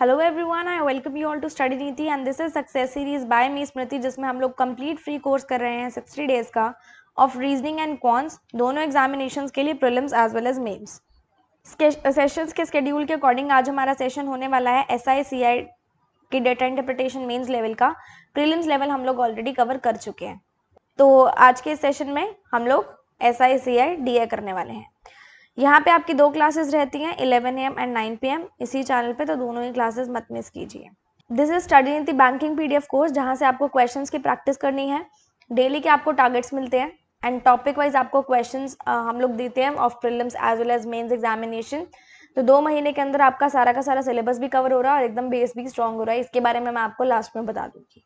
Hello everyone I welcome you all to study Niti and this is success series by me Smriti जिसमें हम लोग complete free course कर रहे हैं सिक्सटी डेज का ऑफ रीजनिंग एंड कॉन्स दोनों एग्जामिनेशन के लिए problems as well as mains session के स्केड्यूल के अकॉर्डिंग आज हमारा सेशन होने वाला है एस आई सी आई की डेटा इंटरप्रिटेशन मेन्स लेवल का प्रिलिम्स लेवल हम लोग ऑलरेडी कवर कर चुके हैं तो आज के सेशन में हम लोग एस आई सी आई डी ए करने वाले हैं यहाँ पे आपकी दो क्लासेस रहती हैं 11 एम एंड 9 एम इसी चैनल पे तो दोनों ही क्लासेस मत मिस कीजिए this is study in the banking F course जहाँ से आपको क्वेश्चन की प्रैक्टिस करनी है डेली के आपको टारगेट्स मिलते हैं एंड टॉपिक वाइज आपको क्वेश्चन हम लोग देते हैं of prelims as well as mains examination तो दो महीने के अंदर आपका सारा का सारा सिलेबस भी कवर हो रहा है और एकदम बेस भी स्ट्रांग हो रहा है इसके बारे में मैं आपको लास्ट में बता दूंगी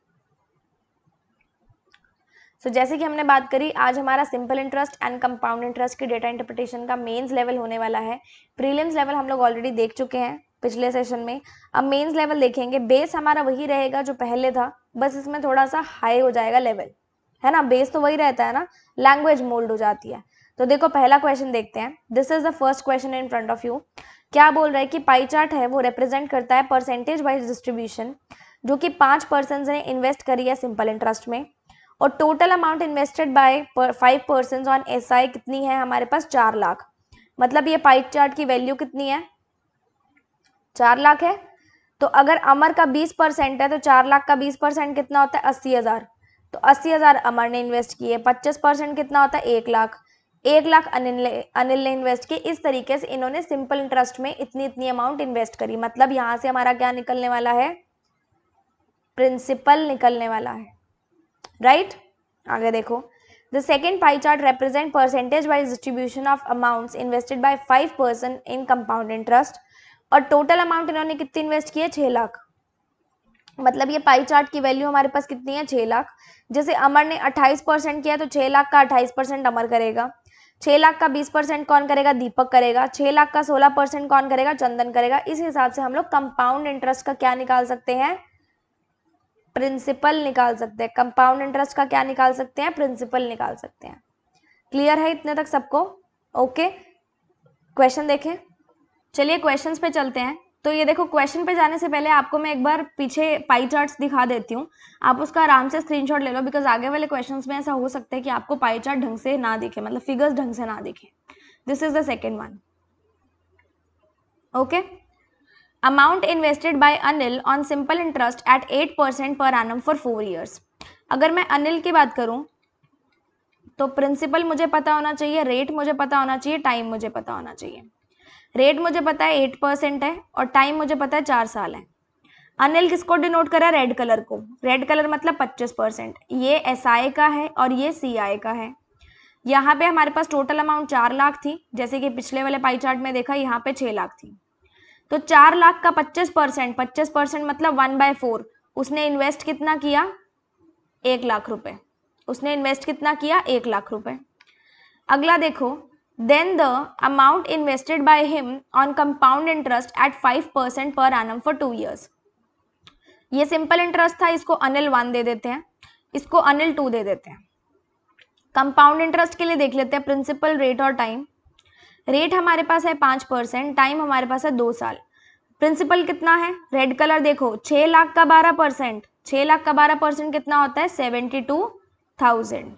सो so, जैसे कि हमने बात करी आज हमारा simple interest and compound interest की डेटा इंटरप्रिटेशन का मेंस लेवल होने वाला है प्रीलिम्स लेवल हम लोग ऑलरेडी देख चुके हैं पिछले सेशन में अब मेंस लेवल देखेंगे बेस हमारा वही रहेगा जो पहले था बस इसमें थोड़ा सा हाई हो जाएगा लेवल है ना बेस तो वही रहता है ना लैंग्वेज मोल्ड हो जाती है तो देखो पहला क्वेश्चन देखते हैं this is the first question in front of you क्या बोल रहा है कि पाई चार्ट है वो रिप्रेजेंट करता है परसेंटेज वाइज डिस्ट्रीब्यूशन जो कि पाँच पर्सन ने इन्वेस्ट करी है सिंपल इंटरेस्ट में और total amount invested by five person on S I कितनी है हमारे पास चार लाख मतलब ये पाइप चार्ट की वैल्यू कितनी है चार लाख है तो अगर अमर का बीस परसेंट है तो चार लाख का बीस परसेंट कितना होता है अस्सी हज़ार तो अस्सी हज़ार अमर ने इन्वेस्ट किए पच्चीस परसेंट कितना होता है एक लाख एक लाख अनिल अनिल ने इन्वेस्ट किए इस तरीके से इन्होंने सिंपल इंटरेस्ट में इतनी इतनी अमाउंट इन्वेस्ट करी मतलब यहाँ से हमारा क्या निकलने वाला है प्रिंसिपल निकलने वाला है राइट आगे देखो the second pie chart represent percentage wise distribution of amounts invested by five percent in compound interest और टोटल अमाउंट इन्होंने कितने इन्वेस्ट किए छः लाख मतलब ये पाई चार्ट की वैल्यू हमारे पास कितनी है छः लाख जैसे अमर ने अट्ठाईस परसेंट किया तो छः लाख का अट्ठाईस परसेंट अमर करेगा छः लाख का बीस परसेंट कौन करेगा दीपक करेगा छः लाख का सोलह परसेंट कौन करेगा चंदन करेगा इस हिसाब से हम लोग कंपाउंड इंटरेस्ट का क्या निकाल सकते हैं प्रिंसिपल निकाल सकते हैं कंपाउंड इंटरेस्ट का क्या निकाल सकते हैं प्रिंसिपल निकाल सकते हैं क्लियर है इतने तक सबको ओके क्वेश्चन देखें चलिए क्वेश्चंस पे चलते हैं तो ये देखो क्वेश्चन पे जाने से पहले आपको मैं एक बार पीछे पाई चार्ट्स दिखा देती हूँ आप उसका आराम से स्क्रीनशॉट ले लो बिकॉज आगे वाले क्वेश्चंस में ऐसा हो सकता है कि आपको पाई चार्ट ढंग से ना दिखे मतलब फिगर्स ढंग से ना दिखे this is the second one okay amount invested by Anil on simple interest at eight percent per annum for four years अगर मैं अनिल की बात करूं तो प्रिंसिपल मुझे पता होना चाहिए रेट मुझे पता होना चाहिए टाइम मुझे पता होना चाहिए रेट मुझे पता है एट परसेंट है और टाइम मुझे पता है चार साल है अनिल किसको डिनोट करा रेड कलर को रेड कलर मतलब पच्चीस परसेंट ये एस का है और ये सी का है यहाँ पे हमारे पास टोटल अमाउंट चार लाख थी जैसे कि पिछले वाले पाई चार्ट में देखा यहाँ पे छः लाख थी तो चार लाख का पच्चीस परसेंट पच्चीस परसेंट मतलब वन बाय फोर उसने इन्वेस्ट कितना किया एक लाख रुपए उसने इन्वेस्ट कितना किया एक लाख रुपए अगला देखो then the amount invested by him on compound interest at five percent per annum for two years ये सिंपल इंटरेस्ट था इसको अनिल वन दे देते हैं इसको अनिल टू दे देते हैं कंपाउंड इंटरेस्ट के लिए देख लेते हैं प्रिंसिपल रेट और टाइम रेट हमारे पास है पाँच परसेंट टाइम हमारे पास है दो साल प्रिंसिपल कितना है रेड कलर देखो छः लाख का बारह परसेंट छः लाख का बारह परसेंट कितना होता है seventy two thousand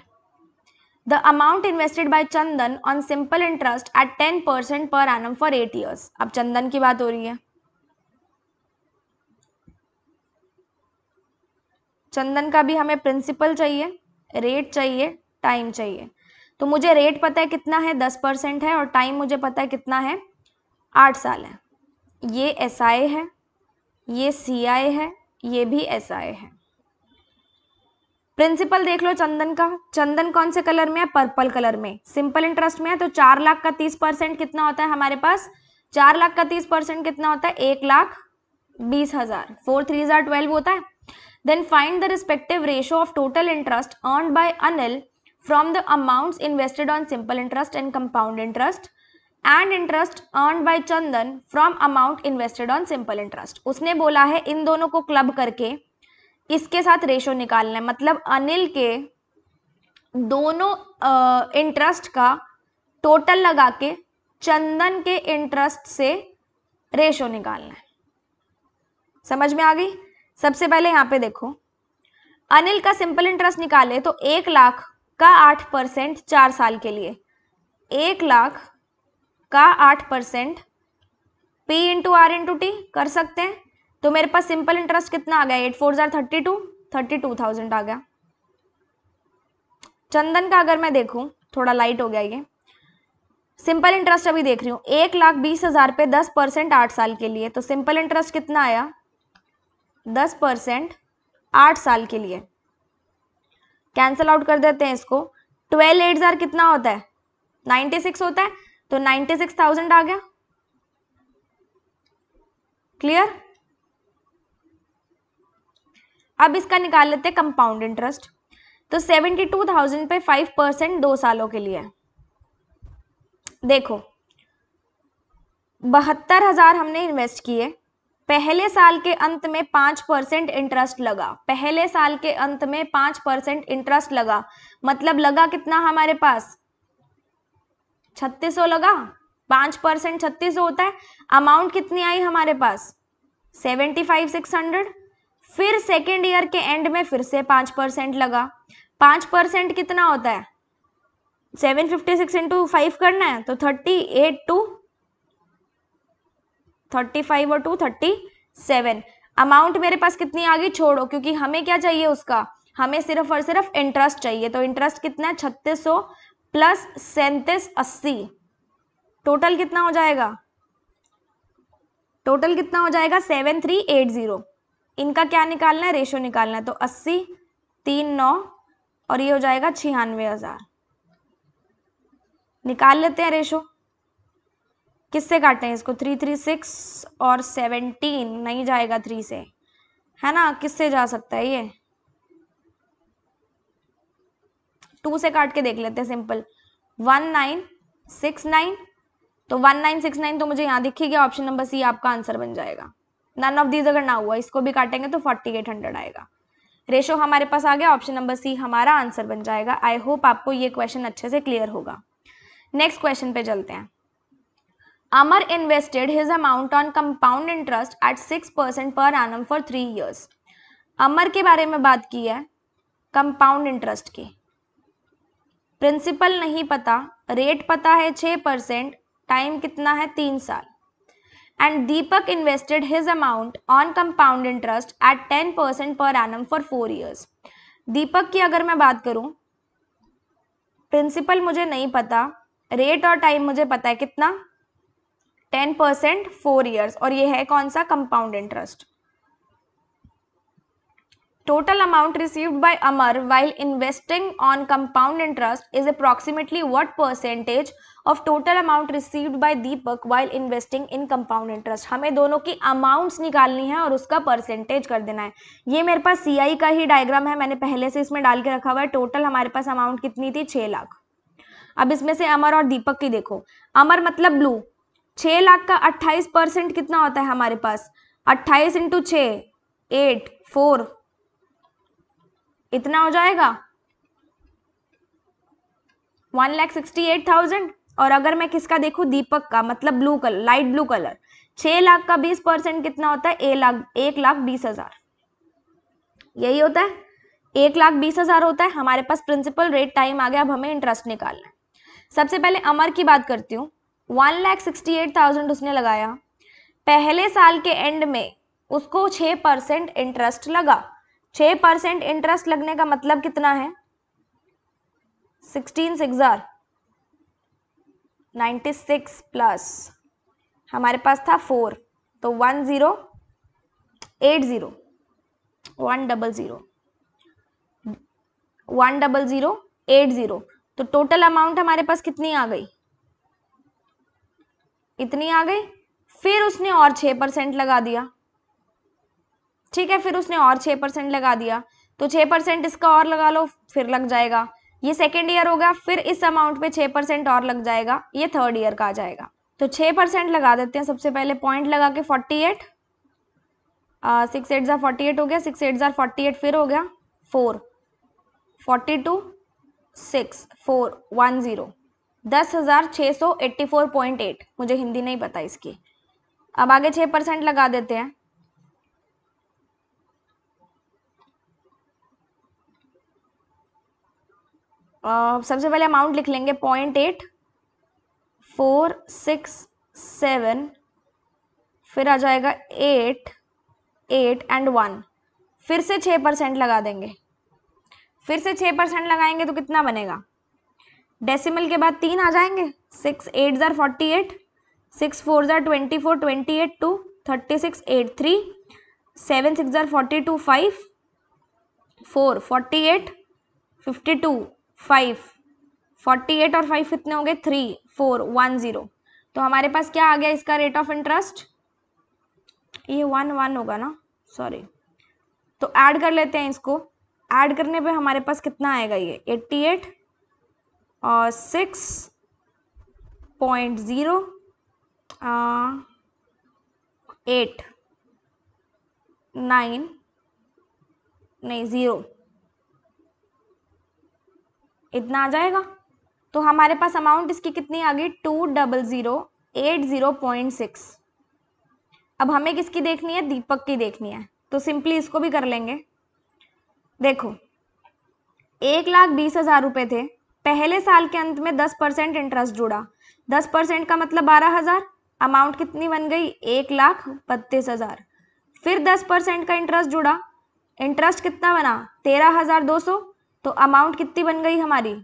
the amount invested by Chandan on simple interest at ten percent per annum for eight years अब चंदन की बात हो रही है चंदन का भी हमें प्रिंसिपल चाहिए रेट चाहिए टाइम चाहिए तो मुझे रेट पता है कितना है दस परसेंट है और टाइम मुझे पता है कितना है आठ साल है ये एस आई है ये सी आई है ये भी एस आई है प्रिंसिपल देख लो चंदन का चंदन कौन से कलर में है पर्पल कलर में सिंपल इंटरेस्ट में है तो चार लाख का तीस परसेंट कितना होता है हमारे पास चार लाख का तीस परसेंट कितना होता है एक लाख बीस हजार फोर थ्री हजार ट्वेल्व होता है then find the respective ratio of total interest earn by Anil from the amounts invested on simple interest and compound interest and interest earn by Chandan from amount invested on simple interest उसने बोला है इन दोनों को club करके इसके साथ ratio निकालना है मतलब अनिल के दोनों इंटरेस्ट का टोटल लगा के चंदन के इंटरेस्ट से रेशो निकालना है समझ में आ गई सबसे पहले यहाँ पे देखो अनिल का सिंपल इंटरेस्ट निकाले तो एक लाख का आठ परसेंट चार साल के लिए एक लाख का आठ percent P into R into T कर सकते हैं तो मेरे पास सिंपल इंटरेस्ट कितना आ गया एट फोर जार thirty two thirty two thousand आ गया चंदन का अगर मैं देखूं थोड़ा लाइट हो गया ये सिंपल इंटरेस्ट अभी देख रही हूँ एक लाख बीस हजार पे दस परसेंट आठ साल के लिए तो सिंपल इंटरेस्ट कितना आया दस परसेंट आठ साल के लिए कैंसिल आउट कर देते हैं इसको ट्वेल्व एट जार कितना होता है नाइन्टी सिक्स होता है तो नाइन्टी सिक्स थाउजेंड आ गया क्लियर अब इसका निकाल लेते हैं कंपाउंड इंटरेस्ट तो सेवेंटी टू थाउजेंड पे फाइव परसेंट दो सालों के लिए देखो बहत्तर हजार हमने इन्वेस्ट किए पहले साल के अंत में पाँच परसेंट इंटरेस्ट लगा पहले साल के अंत में पाँच परसेंट इंटरेस्ट लगा मतलब लगा कितना हमारे पास छत्तीस लगा पाँच परसेंट छत्तीस होता है अमाउंट कितनी आई हमारे पास सेवेंटी फाइव सिक्स हंड्रेड फिर सेकेंड ईयर के एंड में फिर से पाँच परसेंट लगा पाँच परसेंट कितना होता है seven fifty six into five करना है तो thirty eight two thirty five और टू थर्टी सेवन अमाउंट मेरे पास कितनी आ गई छोड़ो क्योंकि हमें क्या चाहिए उसका हमें सिर्फ और सिर्फ इंटरेस्ट चाहिए तो इंटरेस्ट कितना है छत्तीस सौ प्लस सैंतीस अस्सी टोटल कितना हो जाएगा टोटल कितना हो जाएगा सेवन थ्री एट ज़ीरो इनका क्या निकालना है रेशो निकालना है तो अस्सी तीन नौ और ये हो जाएगा छियानवे हज़ार निकाल लेते हैं रेशो किससे काटें इसको थ्री थ्री सिक्स और सेवनटीन नहीं जाएगा थ्री से है ना किससे जा सकता है ये टू से काट के देख लेते हैं simple one nine six nine तो वन नाइन सिक्स नाइन तो मुझे यहाँ दिखी गया ऑप्शन नंबर सी आपका आंसर बन जाएगा नन ऑफ दीज अगर ना हुआ इसको भी काटेंगे तो फोर्टी एट हंड्रेड आएगा रेशो हमारे पास आ गया ऑप्शन नंबर सी हमारा आंसर बन जाएगा आई होप आपको ये क्वेश्चन अच्छे से क्लियर होगा नेक्स्ट क्वेश्चन पे चलते हैं Amar invested his amount on compound interest at percent per annum for three years. Amar के बारे में बात की है कंपाउंड इंटरेस्ट की प्रिंसिपल नहीं पता रेट पता है छः परसेंट टाइम कितना है तीन साल and Deepak invested his amount on compound interest at ten percent per annum for four years Deepak की अगर मैं बात करूँ प्रिंसिपल मुझे नहीं पता रेट और टाइम मुझे पता है कितना टेन परसेंट फोर ईयर्स और ये है कौन सा compound interest total amount received by Amar while investing on compound interest is approximately what percentage of total amount received by Deepak while investing in compound interest हमें दोनों की अमाउंट निकालनी है और उसका परसेंटेज कर देना है ये मेरे पास सी आई का ही डायग्राम है मैंने पहले से इसमें डाल के रखा हुआ है टोटल हमारे पास अमाउंट कितनी थी छह लाख अब इसमें से अमर और दीपक की देखो अमर मतलब ब्लू छः लाख का अट्ठाईस परसेंट कितना होता है हमारे पास अट्ठाईस इंटू छ एट फोर इतना हो जाएगा one lakh sixty eight thousand और अगर मैं किसका देखूँ दीपक का मतलब blue colour light blue colour छः लाख का बीस परसेंट कितना होता है ए लाख एक लाख बीस हज़ार यही होता है एक लाख बीस हज़ार होता है हमारे पास प्रिंसिपल रेट टाइम आ गया अब हमें इंटरेस्ट निकालना है सबसे पहले अमर की बात करती हूँ one lakh sixty eight thousand उसने लगाया पहले साल के एंड में उसको छः परसेंट इंटरेस्ट लगा छः परसेंट इंटरेस्ट लगने का मतलब कितना है sixteen six are ninety six plus हमारे पास था फोर तो one zero eight zero one double zero one double zero eight zero तो टोटल अमाउंट हमारे पास कितनी आ गई इतनी आ गई फिर उसने और छः परसेंट लगा दिया ठीक है फिर उसने और छः परसेंट लगा दिया तो छः परसेंट इसका और लगा लो फिर लग जाएगा ये सेकेंड ईयर हो गया फिर इस अमाउंट पे छः परसेंट और लग जाएगा ये थर्ड ईयर का आ जाएगा तो छः परसेंट लगा देते हैं सबसे पहले पॉइंट लगा के फोर्टी एट सिक्स एट ज़ार फोर्टी एट हो गया सिक्स एट ज़ार फोर्टी एट फिर हो गया four forty two six four one zero दस हज़ार छः सौ एट्टी फोर पॉइंट एट मुझे हिंदी नहीं पता इसकी अब आगे छः परसेंट लगा देते हैं Uh, सबसे पहले अमाउंट लिख लेंगे point eight four six seven फिर आ जाएगा एट एट एंड वन फिर से छः परसेंट लगा देंगे फिर से छः परसेंट लगाएंगे तो कितना बनेगा डेसिमल के बाद तीन आ जाएंगे सिक्स एट ज़ार फोर्टी एट सिक्स फोर ज़ार twenty four twenty eight two thirty six eight three seven six ज़ार forty two five four forty eight fifty two five forty eight और फाइव कितने हो गए थ्री फोर वन ज़ीरो तो हमारे पास क्या आ गया इसका रेट ऑफ इंटरेस्ट ये वन वन होगा ना सॉरी तो ऐड कर लेते हैं इसको ऐड करने पे हमारे पास कितना आएगा ये एट्टी एट और six point zero eight nine नहीं ज़ीरो इतना आ जाएगा तो हमारे पास अमाउंट इसकी कितनी आ गई two double zero eight zero point six अब हमें किसकी देखनी है दीपक की देखनी है तो सिंपली इसको भी कर लेंगे देखो एक लाख बीस हज़ार रुपये थे पहले साल के अंत में दस परसेंट इंटरेस्ट जुड़ा दस परसेंट का मतलब बारह हज़ार अमाउंट कितनी बन गई एक लाख बत्तीस हज़ार फिर दस परसेंट का इंटरेस्ट जुड़ा इंटरेस्ट कितना बना तेरह हज़ार दो सौ तो अमाउंट कितनी बन गई हमारी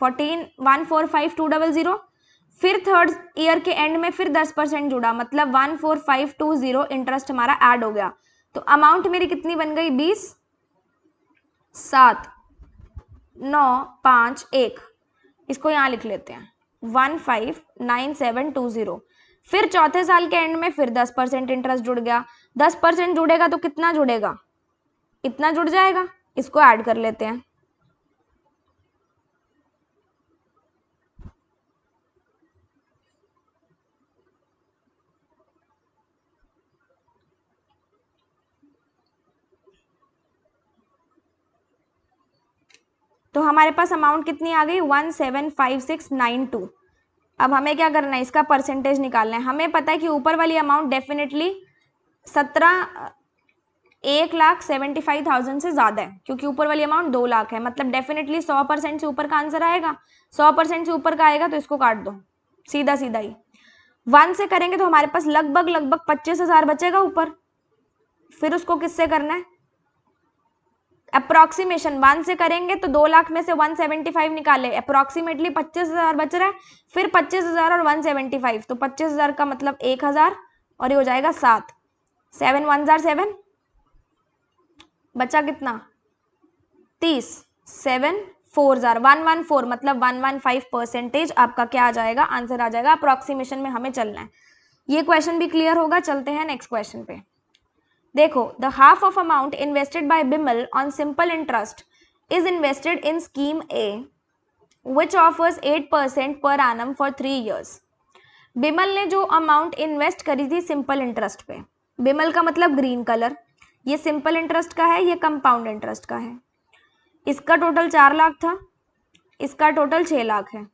fourteen one four five two double zero फिर थर्ड ईयर के एंड में फिर दस परसेंट जुड़ा मतलब one four five two zero interest हमारा ऐड हो गया तो अमाउंट मेरी कितनी बन गई बीस सात नौ पाँच एक इसको यहाँ लिख लेते हैं one five nine seven two zero फिर चौथे साल के एंड में फिर दस परसेंट इंटरेस्ट जुड़ गया दस परसेंट जुड़ेगा तो कितना जुड़ेगा इतना जुड़ जाएगा इसको ऐड कर लेते हैं तो हमारे पास अमाउंट कितनी आ गई one seven five six nine two अब हमें क्या करना है इसका परसेंटेज निकालना है हमें पता है कि ऊपर वाली अमाउंट डेफिनेटली सत्रह एक लाख सेवेंटी फाइव थाउजेंड से ज़्यादा है क्योंकि ऊपर वाली अमाउंट दो लाख है मतलब डेफिनेटली सौ परसेंट से ऊपर का आंसर आएगा सौ परसेंट से ऊपर का आएगा तो इसको काट दो सीधा सीधा ही वन से करेंगे तो हमारे पास लगभग लगभग पच्चीस हज़ार बचेगा ऊपर फिर उसको किससे करना है अप्रॉक्सीमेशन वन से करेंगे तो दो लाख में से वन सेवेंटी फाइव निकाले अप्रॉक्सीमेटली पच्चीस हज़ार बच रहा है फिर पच्चीस हज़ार और वन सेवेंटी फाइव तो पच्चीस हज़ार का मतलब एक हज़ार और ये हो जाएगा सात सेवन वन ज़ार सेवन बचा कितना तीस सेवन फोर ज़ार वन वन फोर मतलब वन वन फाइव परसेंटेज आपका क्या आ जाएगा आंसर आ जाएगा अप्रॉक्सीमेशन में हमें चलना है ये क्वेश्चन भी क्लियर होगा चलते हैं नेक्स्ट क्वेश्चन पे देखो the half of amount invested by Bimal on simple interest is invested in scheme A which offers at percent per annum for three years Bimal ने जो अमाउंट इन्वेस्ट करी थी सिंपल इंटरेस्ट पे बिमल का मतलब ग्रीन कलर ये सिंपल इंटरेस्ट का है ये कंपाउंड इंटरेस्ट का है इसका टोटल चार लाख था इसका टोटल छः लाख है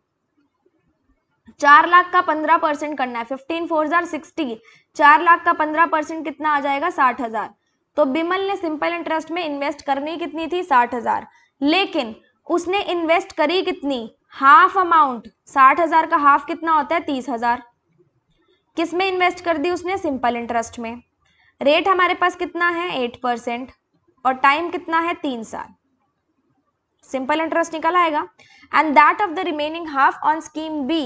चार लाख का पंद्रह परसेंट करना है फिफ्टीन फोर हजार सिक्सटी चार लाख का पंद्रह परसेंट कितना आ जाएगा साठ हजार तो बिमल ने सिंपल इंटरेस्ट में इन्वेस्ट करनी कितनी थी साठ हजार लेकिन उसने इन्वेस्ट करी कितनी हाफ अमाउंट साठ हजार का हाफ कितना होता है तीस हजार किस में इन्वेस्ट कर दी उसने सिंपल इंटरेस्ट में रेट हमारे पास कितना है एट परसेंट और टाइम कितना है तीन साल सिंपल इंटरेस्ट निकल आएगा and that of the remaining half on scheme B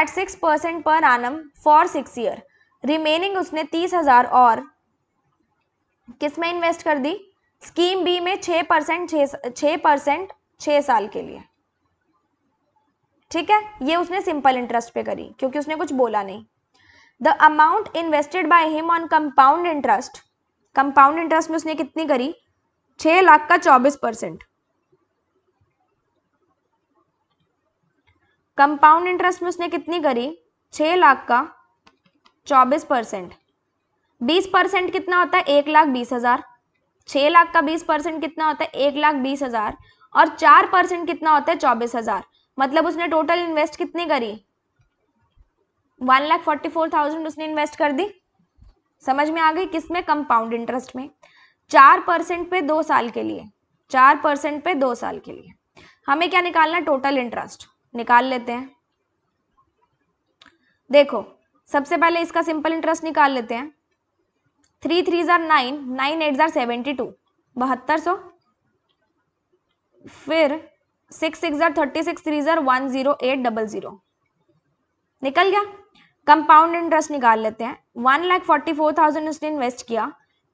at six percent per annum for six year remaining उसने तीस हजार और किस में इन्वेस्ट कर दी स्कीम बी में छः परसेंट छः परसेंट छः साल के लिए ठीक है ये उसने सिंपल इंटरेस्ट पे करी क्योंकि उसने कुछ बोला नहीं the amount invested by him on compound interest compound interest में उसने कितनी करी छः लाख का चौबीस परसेंट कंपाउंड इंटरेस्ट में उसने कितनी करी छः लाख का चौबीस परसेंट बीस परसेंट कितना होता है एक लाख बीस हज़ार छः लाख का बीस परसेंट कितना होता है एक लाख बीस हज़ार और चार परसेंट कितना होता है चौबीस हज़ार मतलब उसने टोटल इन्वेस्ट कितनी करी one lakh forty four thousand उसने इन्वेस्ट कर दी समझ में आ गई किस में कंपाउंड इंटरेस्ट में चार परसेंट पे दो साल के लिए चार परसेंट पे दो साल के लिए हमें क्या निकालना टोटल इंटरेस्ट निकाल लेते हैं देखो सबसे पहले इसका सिंपल इंटरेस्ट निकाल लेते हैं थ्री थ्री ज़ार नाइन नाइन एट ज़ार सेवेंटी टू बहत्तर सौ फिर सिक्स सिक्स ज़ार थर्टी सिक्स थ्री ज़ार one zero eight double zero निकल गया कंपाउंड इंटरेस्ट निकाल लेते हैं one lakh forty four thousand उसने इन्वेस्ट किया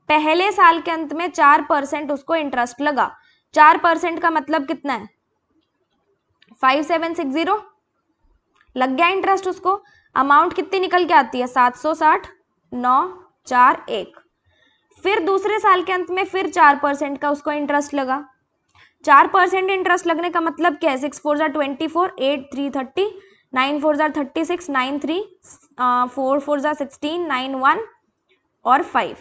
पहले साल के अंत में चार परसेंट उसको इंटरेस्ट लगा चार परसेंट का मतलब कितना है फाइव सेवन सिक्स जीरो लग गया इंटरेस्ट उसको अमाउंट कितनी निकल के आती है सात सौ साठ नौ चार एक फिर दूसरे साल के अंत में फिर चार परसेंट का उसको इंटरेस्ट लगा चार परसेंट इंटरेस्ट लगने का मतलब क्या है सिक्स फोर ज़ार twenty four eight three thirty nine four ज़ार thirty six nine three four four ज़ार सिक्सटीन नाइन वन और फाइव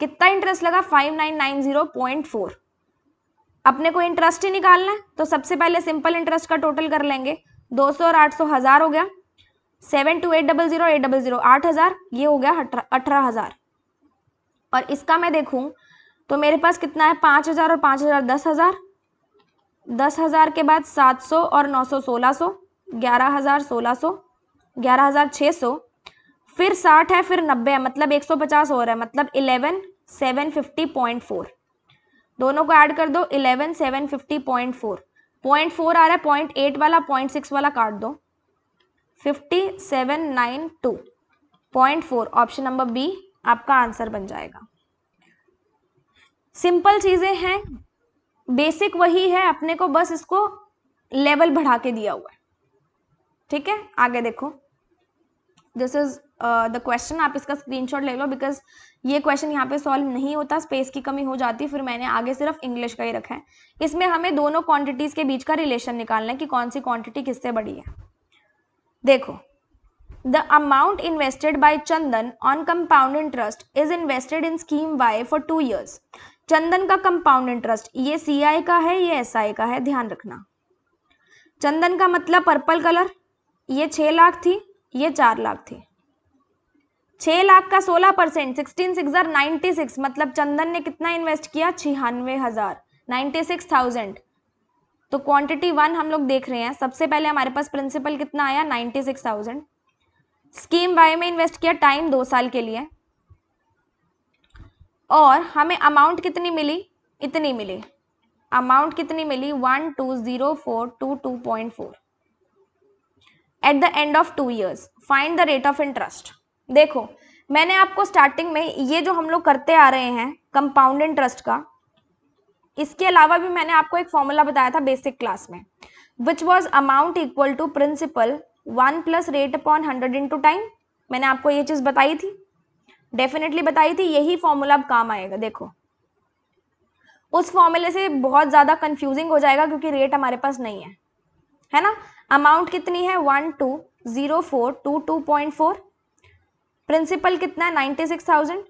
कितना इंटरेस्ट लगा five nine nine zero point four अपने को इंटरेस्ट ही निकालना है तो सबसे पहले सिंपल इंटरेस्ट का टोटल कर लेंगे दो सौ और आठ सौ हज़ार हो गया seven two eight double zero eight double zero आठ हज़ार ये हो गया अठारह हज़ार और इसका मैं देखूँ तो मेरे पास कितना है पाँच हज़ार और पाँच हज़ार दस हज़ार दस हज़ार के बाद सात सौ और नौ सौ सोलह सौ ग्यारह हज़ार सोलह सौ ग्यारह हज़ार छः सौ फिर साठ है फिर नब्बे है मतलब एक सौ पचास हो रहा है मतलब eleven seven fifty point four दोनों को ऐड कर दो eleven seven fifty point four point four आ रहा है पॉइंट एट वाला पॉइंट सिक्स वाला काट दो fifty seven nine two point four option number B आपका आंसर बन जाएगा सिंपल चीज़ें हैं बेसिक वही है अपने को बस इसको लेवल बढ़ा के दिया हुआ है ठीक है आगे देखो दिस इज द क्वेश्चन आप इसका स्क्रीनशॉट ले लो बिकॉज ये क्वेश्चन यहाँ पे सॉल्व नहीं होता स्पेस की कमी हो जाती फिर मैंने आगे सिर्फ इंग्लिश का ही रखा है इसमें हमें दोनों क्वांटिटीज़ के बीच का रिलेशन निकालना है कि कौन सी क्वांटिटी किससे बड़ी है देखो the amount invested by Chandan on compound interest is invested in scheme Y for two years Chandan का कंपाउंड इंटरेस्ट ये सी आई का है ये एस आई का है ध्यान रखना चंदन का मतलब पर्पल कलर ये छः लाख थी ये चार लाख थी छः लाख का सोलह percent sixteen six ninety six मतलब चंदन ने कितना इन्वेस्ट किया छियानवे हज़ार नाइन्टी सिक्स थाउजेंड तो क्वांटिटी वन हम लोग देख रहे हैं सबसे पहले हमारे पास प्रिंसिपल कितना आया ninety six thousand scheme Y में इन्वेस्ट किया टाइम दो साल के लिए और हमें अमाउंट कितनी मिली इतनी मिली अमाउंट कितनी मिली one two zero four two two point four at the end of two years find the rate of interest देखो मैंने आपको स्टार्टिंग में ये जो हम लोग करते आ रहे हैं कंपाउंड इंटरेस्ट का इसके अलावा भी मैंने आपको एक फॉर्मूला बताया था बेसिक क्लास में which was amount equal to principal one plus rate upon hundred into time मैंने आपको ये चीज़ बताई थी डेफिनेटली बताई थी यही फॉर्मूला अब काम आएगा देखो उस फॉर्मूले से बहुत ज़्यादा कंफ्यूजिंग हो जाएगा क्योंकि रेट हमारे पास नहीं है है ना अमाउंट कितनी है one two zero four two two point four principal कितना है नाइन्टी सिक्स थाउजेंड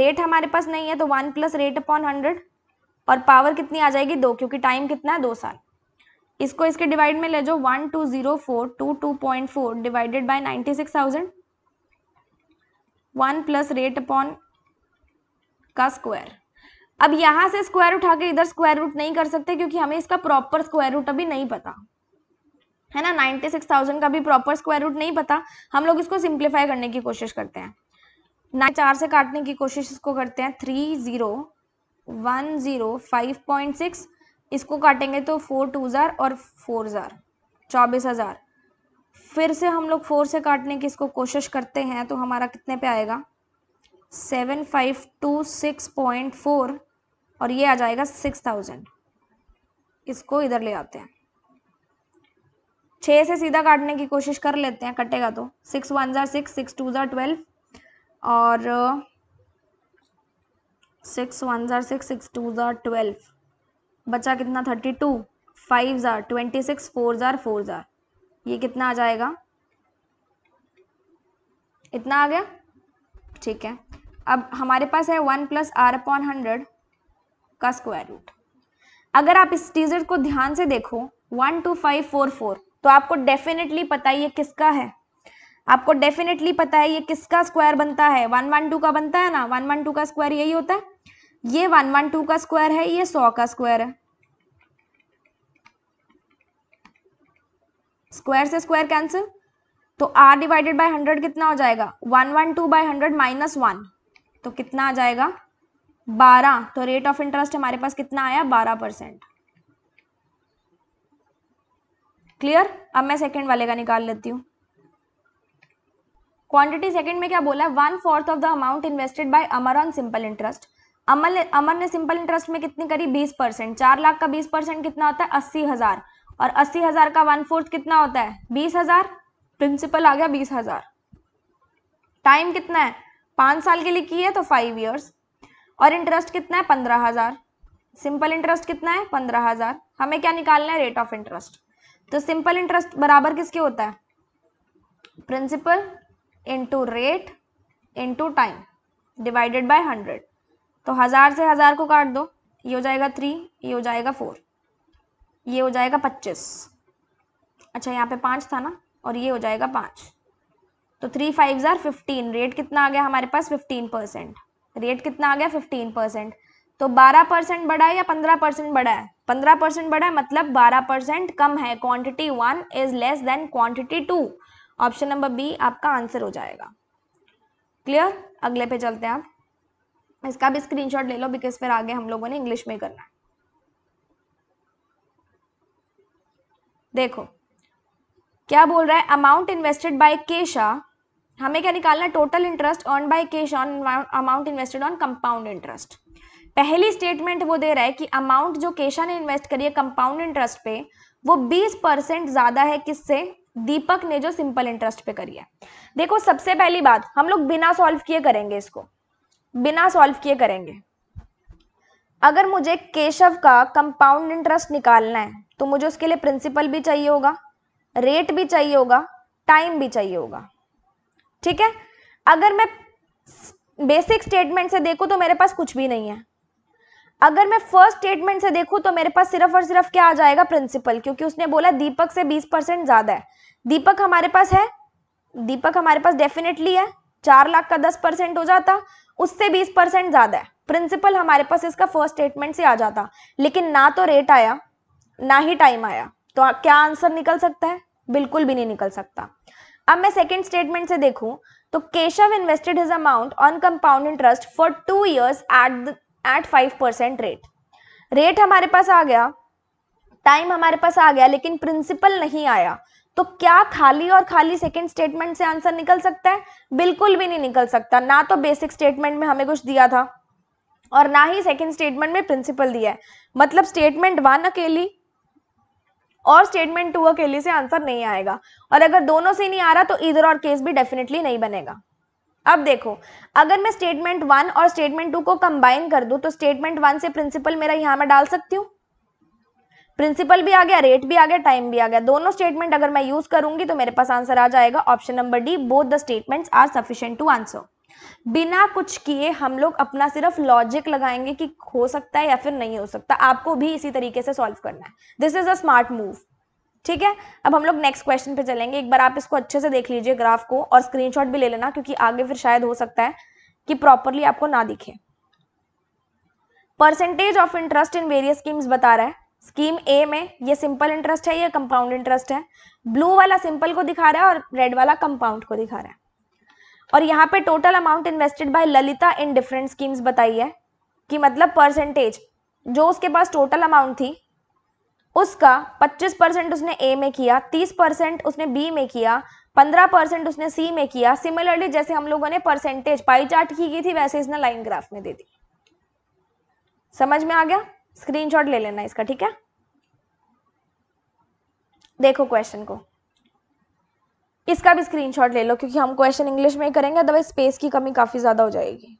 रेट हमारे पास नहीं है तो one plus rate upon hundred और पावर कितनी आ जाएगी दो क्योंकि टाइम कितना है दो साल इसको इसके डिवाइड में ले जाओ one two zero four two two point four divided by ninety six thousand one plus rate upon का स्क्वायर अब यहाँ से स्क्वायर उठा के इधर स्क्वायर रूट नहीं कर सकते क्योंकि हमें इसका प्रॉपर स्क्वायर रूट अभी नहीं पता है ना नाइन्टी सिक्स थाउजेंड का भी प्रॉपर स्क्वायर रूट नहीं पता हम लोग इसको सिंप्लीफाई करने की कोशिश करते हैं चार से काटने की कोशिश इसको करते हैं three zero one zero five point six इसको काटेंगे तो फोर टू ज़ार और फोर ज़ार चौबीस हज़ार फिर से हम लोग फोर से काटने की इसको कोशिश करते हैं तो हमारा कितने पे आएगा seven five two six point four और ये आ जाएगा सिक्स थाउजेंड इसको इधर ले आते हैं छः से सीधा काटने की कोशिश कर लेते हैं कटेगा तो सिक्स वन ज़ार सिक्स सिक्स टू ज़ार ट्वेल्व और सिक्स वन ज़ार सिक्स सिक्स टू ज़ार ट्वेल्व बचा कितना थर्टी टू फाइव ज़ार ट्वेंटी सिक्स फोर ज़ार फोर ज़ार ये कितना आ जाएगा इतना आ गया ठीक है अब हमारे पास है one plus R upon hundred का स्क्वायर रूट अगर आप इस टीजर को ध्यान से देखो one two five four four तो आपको डेफिनेटली पता है ये किसका है आपको डेफिनेटली पता है ये किसका स्क्वायर बनता है वन वन टू का बनता है ना वन वन टू का स्क्वायर यही होता है ये वन वन टू का स्क्वायर है ये सौ का स्क्वायर है स्क्वायर से स्क्वायर कैंसिल तो आर डिवाइडेड बाय हंड्रेड कितना हो जाएगा one one two by hundred minus one तो कितना आ जाएगा बारह तो रेट ऑफ इंटरेस्ट हमारे पास कितना आया बारह परसेंट क्लियर अब मैं सेकेंड वाले का निकाल लेती हूँ क्वांटिटी सेकेंड में क्या बोला one fourth of the amount invested by Amar on simple interest Amal Amar ने सिंपल इंटरेस्ट में कितनी करी बीस परसेंट चार लाख का बीस परसेंट कितना होता है अस्सी हज़ार और अस्सी हज़ार का वन फोर्थ कितना होता है बीस हज़ार प्रिंसिपल आ गया बीस हज़ार टाइम कितना है पांच साल के लिए की है तो फाइव ईयर्स और इंटरेस्ट कितना है पंद्रह हज़ार सिंपल इंटरेस्ट कितना है पंद्रह हज़ार हमें क्या निकालना है रेट ऑफ इंटरेस्ट तो सिंपल इंटरेस्ट बराबर किसके होता है principal into rate into time divided by hundred तो हज़ार से हज़ार को काट दो ये हो जाएगा थ्री ये हो जाएगा फोर ये हो जाएगा पच्चीस अच्छा यहाँ पे पाँच था ना और ये हो जाएगा पाँच तो थ्री फाइव ज़ार फिफ्टीन रेट कितना आ गया हमारे पास फिफ्टीन परसेंट रेट कितना आ गया फिफ्टीन परसेंट तो बारह परसेंट बढ़ा है या पंद्रह परसेंट बढ़ा है पंद्रह परसेंट बढ़ा है मतलब बारह परसेंट कम है quantity one is less than quantity two option number B आपका आंसर हो जाएगा क्लियर अगले पे चलते हैं आप इसका भी स्क्रीनशॉट ले लो बिकॉज फिर आगे हम लोगों ने इंग्लिश में करना है देखो क्या बोल रहा है अमाउंट इन्वेस्टेड बाय केशा हमें क्या निकालना है total interest earn by Kesh on amount invested on compound interest पहली स्टेटमेंट वो दे रहा है कि अमाउंट जो केशा ने इन्वेस्ट करी है कंपाउंड इंटरेस्ट पे वो 20 परसेंट ज़्यादा है किससे दीपक ने जो सिंपल इंटरेस्ट पे करी है देखो सबसे पहली बात हम लोग बिना सॉल्व किए करेंगे इसको बिना सॉल्व किए करेंगे अगर मुझे केशव का कंपाउंड इंटरेस्ट निकालना है तो मुझे उसके लिए प्रिंसिपल भी चाहिए होगा रेट भी चाहिए होगा टाइम भी चाहिए होगा ठीक है अगर मैं बेसिक स्टेटमेंट से देखूं तो मेरे पास कुछ भी नहीं है अगर मैं फर्स्ट स्टेटमेंट से देखूं तो मेरे पास सिर्फ और सिर्फ क्या आ जाएगा प्रिंसिपल क्योंकि उसने बोला दीपक से बीस परसेंट ज़्यादा है दीपक हमारे पास है दीपक हमारे पास डेफिनेटली है चार लाख का दस परसेंट हो जाता उससे बीस परसेंट ज़्यादा है प्रिंसिपल हमारे पास इसका फर्स्ट स्टेटमेंट से आ जाता लेकिन ना तो रेट आया ना ही टाइम आया तो क्या आंसर निकल सकता है बिल्कुल भी नहीं निकल सकता अब मैं सेकेंड स्टेटमेंट से देखूँ तो Keshav invested his amount on compound interest for two years at at five percent rate rate हमारे पास आ गया टाइम हमारे पास आ गया लेकिन प्रिंसिपल नहीं आया तो क्या खाली और खाली सेकेंड स्टेटमेंट से आंसर निकल सकता है बिल्कुल भी नहीं निकल सकता ना तो बेसिक स्टेटमेंट में हमें कुछ दिया था और ना ही सेकेंड स्टेटमेंट में प्रिंसिपल दिया है मतलब स्टेटमेंट वन अकेली और स्टेटमेंट टू अकेली से आंसर नहीं आएगा और अगर दोनों से नहीं आ रहा तो इधर और केस भी डेफिनेटली नहीं बनेगा अब देखो अगर मैं स्टेटमेंट वन और स्टेटमेंट टू को कंबाइन कर दूं तो स्टेटमेंट वन से प्रिंसिपल मेरा यहां मैं डाल सकती हूँ प्रिंसिपल भी आ गया रेट भी आ गया टाइम भी आ गया दोनों स्टेटमेंट अगर मैं यूज करूंगी तो मेरे पास आंसर आ जाएगा option number D both the statements are sufficient to answer बिना कुछ किए हम लोग अपना सिर्फ लॉजिक लगाएंगे कि हो सकता है या फिर नहीं हो सकता आपको भी इसी तरीके से सॉल्व करना है this is a smart move ठीक है अब हम लोग नेक्स्ट क्वेश्चन पे चलेंगे एक बार आप इसको अच्छे से देख लीजिए ग्राफ को और स्क्रीनशॉट भी ले लेना क्योंकि आगे फिर शायद हो सकता है कि प्रॉपरली आपको ना दिखे percentage of interest in various schemes बता रहा है स्कीम ए में ये सिंपल इंटरेस्ट है ये कंपाउंड इंटरेस्ट है ब्लू वाला सिंपल को दिखा रहा है और रेड वाला कंपाउंड को दिखा रहा है और यहाँ पे total amount invested by Lalita in different schemes बताई है कि मतलब परसेंटेज जो उसके पास टोटल अमाउंट थी उसका 25 परसेंट उसने ए में किया 30 परसेंट उसने बी में किया 15 परसेंट उसने सी में किया सिमिलरली जैसे हम लोगों ने परसेंटेज पाई चार्ट की, की थी वैसे इसने लाइन ग्राफ में दे दी समझ में आ गया स्क्रीनशॉट ले लेना इसका ठीक है देखो क्वेश्चन को इसका भी स्क्रीनशॉट ले लो क्योंकि हम क्वेश्चन इंग्लिश में ही करेंगे अदरवाइज स्पेस की कमी काफ़ी ज़्यादा हो जाएगी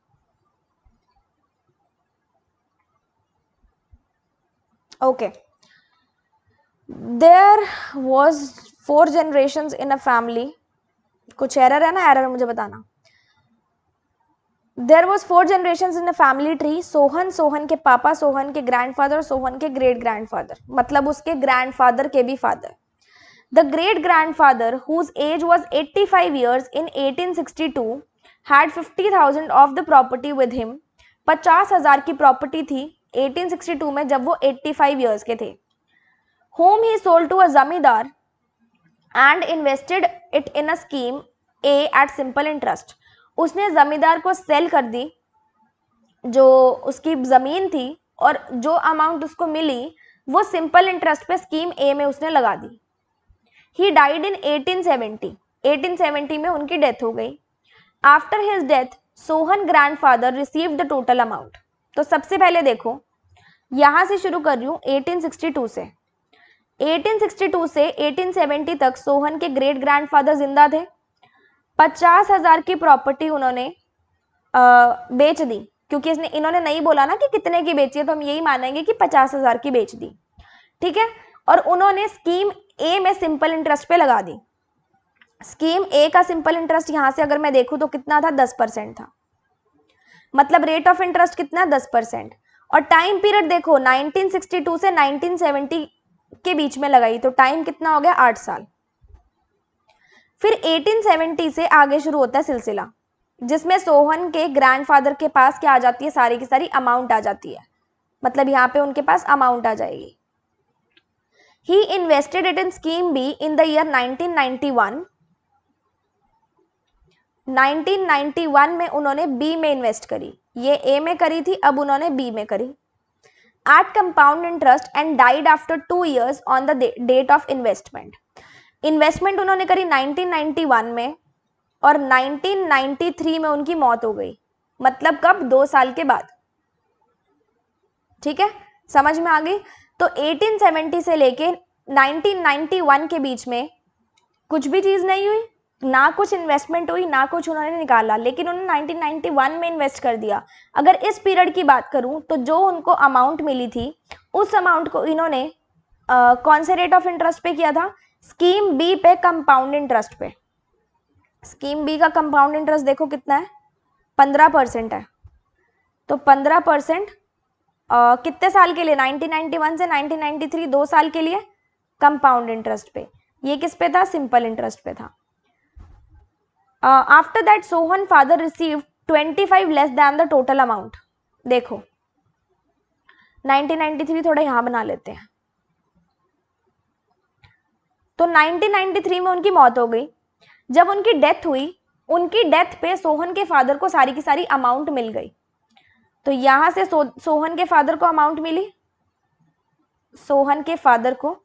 okay there was four generation in a family कुछ एरर है ना एरर मुझे बताना there was four generation in a family tree Sohan Sohan के पापा सोहन के ग्रैंड फादर और सोहन के ग्रेट ग्रैंड फादर मतलब उसके ग्रैंड फादर के भी father the great grandfather whose age was eighty five years in eighteen sixty two had fifty thousand of the property with him पचास हजार की प्रॉपर्टी थी एटीन सिक्सटी टू में जब वो एट्टी फाइव ईयर्स के थे होम he sold to a zamindar and invested it in a scheme A at simple interest उसने ज़मींदार को सेल कर दी जो उसकी ज़मीन थी और जो अमाउंट उसको मिली वो सिंपल इंटरेस्ट पे स्कीम ए में उसने लगा दी ही डाइड इन 1870 1870 में उनकी डेथ हो गई after his death Sohan grandfather receive the total amount तो सबसे पहले देखो यहाँ से शुरू कर रही हूँ 1862 से 1862 से 1870 तक सोहन के ग्रेट ग्रैंडफादर जिंदा थे पचास हजार की प्रॉपर्टी उन्होंने आ, बेच दी क्योंकि इसने इन्होंने नहीं बोला ना कि कितने की बेची है तो हम यही मानेंगे कि पचास हजार की बेच दी ठीक है और उन्होंने स्कीम ए में सिंपल इंटरेस्ट पे लगा दी स्कीम ए का सिंपल इंटरेस्ट यहां से अगर मैं देखूं तो कितना था दस परसेंट था मतलब रेट ऑफ इंटरेस्ट कितना दस परसेंट और टाइम पीरियड देखो 1962 से 1970 के बीच में लगाई तो टाइम कितना हो गया आठ साल फिर 1870 से आगे शुरू होता है सिलसिला जिसमें सोहन के ग्रैंडफादर के पास क्या आ जाती है सारी की सारी अमाउंट आ जाती है मतलब यहाँ पे उनके पास अमाउंट आ जाएगी he invested it in scheme B in the year 1991 1991 में उन्होंने बी में इन्वेस्ट करी ये ए में करी थी अब उन्होंने बी में करी at compound interest and died after two years on the date of investment investment उन्होंने करी 1991 में और 1993 में उनकी मौत हो गई मतलब कब दो साल के बाद ठीक है समझ में आ गई तो 1870 से लेके 1991 के बीच में कुछ भी चीज़ नहीं हुई ना कुछ इन्वेस्टमेंट हुई ना कुछ उन्होंने निकाला लेकिन उन्होंने 1991 में इन्वेस्ट कर दिया अगर इस पीरियड की बात करूं तो जो उनको अमाउंट मिली थी उस अमाउंट को इन्होंने कौन से रेट ऑफ इंटरेस्ट पे किया था स्कीम बी पे कंपाउंड इंटरेस्ट पे स्कीम बी का कंपाउंड इंटरेस्ट देखो कितना है पंद्रह परसेंट है तो पंद्रह परसेंट कितने साल के लिए 1991 से 1993 दो साल के लिए कंपाउंड इंटरेस्ट पे ये किस पे था सिंपल इंटरेस्ट पे था after that Sohan father receive 25 less than the total amount देखो 1993 थोड़ा यहाँ बना लेते हैं तो 1993 में उनकी मौत हो गई जब उनकी डेथ हुई उनकी डेथ पे सोहन के फादर को सारी की सारी अमाउंट मिल गई तो यहां से सो, सोहन के फादर को अमाउंट मिली सोहन के फादर को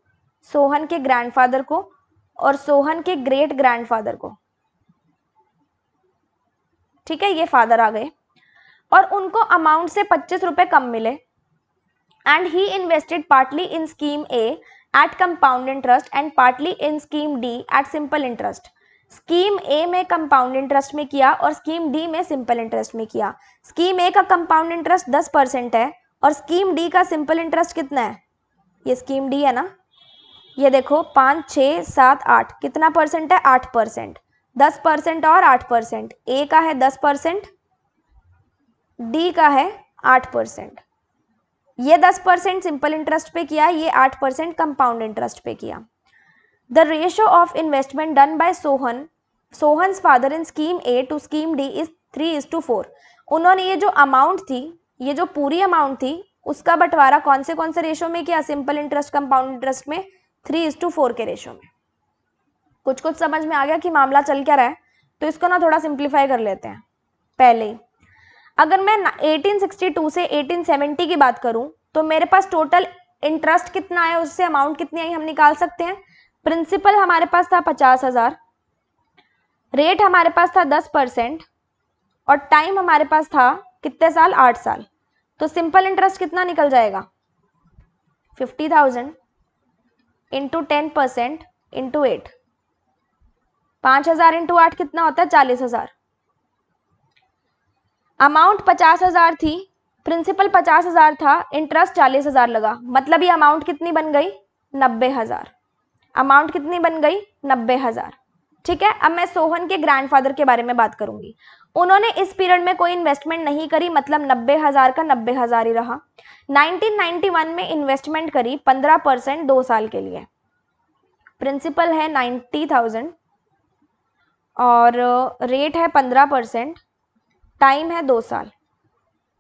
सोहन के ग्रैंडफादर को और सोहन के ग्रेट ग्रैंडफादर को ठीक है ये फादर आ गए और उनको अमाउंट से पच्चीस रुपए कम मिले and he invested partly in scheme A at compound interest and partly in scheme D at simple interest scheme A में कंपाउंड इंटरेस्ट में किया और स्कीम डी में सिंपल इंटरेस्ट में किया स्कीम ए का कंपाउंड इंटरेस्ट दस परसेंट है और स्कीम डी का सिंपल इंटरेस्ट कितना है ये स्कीम डी है ना ये देखो पाँच छः सात आठ कितना परसेंट है आठ परसेंट दस परसेंट और आठ परसेंट ए का है दस परसेंट डी का है आठ परसेंट ये दस परसेंट सिंपल इंटरेस्ट पे किया ये आठ परसेंट कंपाउंड इंटरेस्ट पे किया the ratio of investment done by Sohan Sohan's father in scheme A to scheme D is three is to four उन्होंने ये जो अमाउंट थी ये जो पूरी अमाउंट थी उसका बंटवारा कौन से कौन से रेशो में किया सिंपल इंटरेस्ट कंपाउंड इंटरेस्ट में थ्री इज टू फोर के रेशो में कुछ कुछ समझ में आ गया कि मामला चल क्या रहा है तो इसको ना थोड़ा सिंप्लीफाई कर लेते हैं पहले ही अगर मैं 1862 से 1870 की बात करूं तो मेरे पास टोटल इंटरेस्ट कितना आया उससे अमाउंट कितनी आई हम निकाल सकते हैं प्रिंसिपल हमारे पास था पचास हज़ार रेट हमारे पास था दस परसेंट और टाइम हमारे पास था कितने साल आठ साल तो सिंपल इंटरेस्ट कितना निकल जाएगा fifty thousand into ten percent into eight पाँच हज़ार इंटू आठ कितना होता है चालीस हज़ार अमाउंट पचास हज़ार थी प्रिंसिपल पचास हज़ार था इंटरेस्ट चालीस हज़ार लगा मतलब ये अमाउंट कितनी बन गई नब्बे हज़ार अमाउंट कितनी बन गई नब्बे हज़ार ठीक है अब मैं सोहन के ग्रैंडफादर के बारे में बात करूंगी उन्होंने इस पीरियड में कोई इन्वेस्टमेंट नहीं करी मतलब नब्बे हज़ार का नब्बे हज़ार ही रहा 1991 में इन्वेस्टमेंट करी पंद्रह परसेंट दो साल के लिए प्रिंसिपल है नाइन्टी थाउजेंड और रेट है पंद्रह परसेंट टाइम है दो साल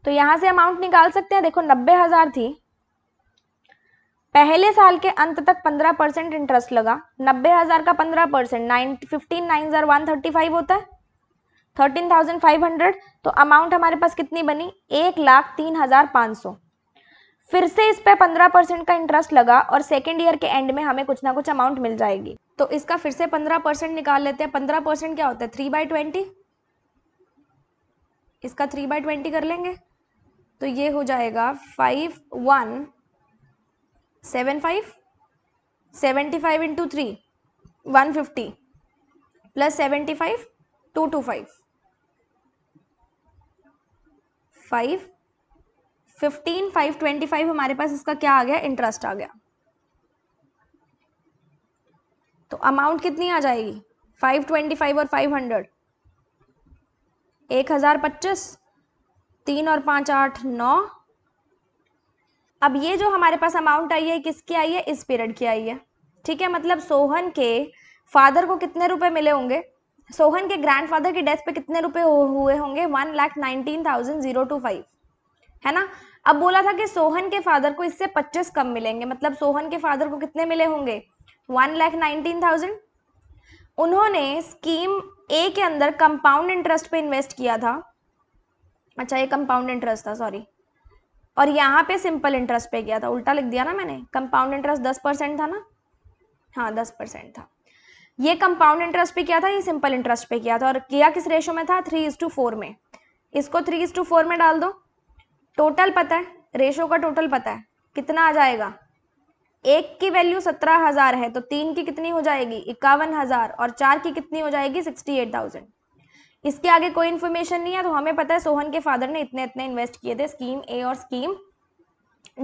तो यहाँ से अमाउंट निकाल सकते हैं देखो नब्बे हज़ार थी पहले साल के अंत तक पंद्रह परसेंट इंटरेस्ट लगा नब्बे हज़ार का पंद्रह परसेंट नाइन फिफ्टीन नाइन हज़ार वन थर्टी फाइव होता है थर्टीन थाउजेंड फाइव हंड्रेड तो अमाउंट हमारे पास कितनी बनी एक लाख तीन हज़ार पाँच सौ फिर से इस पर पंद्रह परसेंट का इंटरेस्ट लगा और सेकेंड ईयर के एंड में हमें कुछ ना कुछ अमाउंट मिल जाएगी तो इसका फिर से पंद्रह परसेंट निकाल लेते हैं पंद्रह परसेंट क्या होता है थ्री बाई ट्वेंटी इसका थ्री बाय ट्वेंटी कर लेंगे तो ये हो जाएगा five one seven five seventy five into three one fifty plus seventy five two two five five fifteen five twenty five हमारे पास इसका क्या आ गया इंटरेस्ट आ गया तो अमाउंट कितनी आ जाएगी फाइव ट्वेंटी फाइव और फाइव हंड्रेड एक हज़ार पच्चीस तीन और पाँच आठ नौ अब ये जो हमारे पास अमाउंट आई है किसकी आई है इस पीरियड की आई है ठीक है मतलब सोहन के फादर को कितने रुपए मिले होंगे सोहन के ग्रैंडफादर की डेथ पे कितने रुपए हुए होंगे one lakh nineteen thousand zero two five है ना अब बोला था कि सोहन के फादर को इससे पच्चीस कम मिलेंगे मतलब सोहन के फादर को कितने मिले होंगे वन लाख नाइनटीन थाउजेंड उन्होंने स्कीम ए के अंदर कंपाउंड इंटरेस्ट पे इन्वेस्ट किया था अच्छा ये कंपाउंड इंटरेस्ट था सॉरी और यहाँ पे सिंपल इंटरेस्ट पे गया था उल्टा लिख दिया ना मैंने कंपाउंड इंटरेस्ट दस परसेंट था ना हाँ दस परसेंट था ये कंपाउंड इंटरेस्ट पे किया था ये सिंपल इंटरेस्ट पे किया था और किया किस रेशो में था थ्री इज टू फोर में इसको थ्री इज टू फोर में डाल दो टोटल पता है रेशो का टोटल पता है कितना आ जाएगा एक की वैल्यू सत्रह हजार है तो तीन की कितनी हो जाएगी इक्यावन हजार और चार की कितनी हो जाएगी सिक्सटी एट थाउजेंड इसके आगे कोई इन्फॉर्मेशन नहीं है तो हमें पता है सोहन के फादर ने इतने इतने इन्वेस्ट किए थे स्कीम ए और स्कीम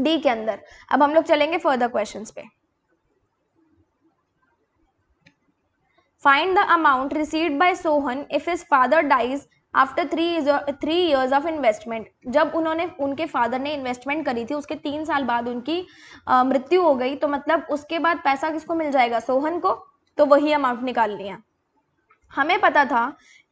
डी के अंदर अब हम लोग चलेंगे फर्दर क्वेश्चन पे find the amount receive by Sohan if his father dies after three three years of investment जब उन्होंने उनके फादर ने इन्वेस्टमेंट करी थी उसके तीन साल बाद उनकी मृत्यु हो गई तो मतलब उसके बाद पैसा किसको मिल जाएगा सोहन को तो वही अमाउंट निकाल लिया हमें पता था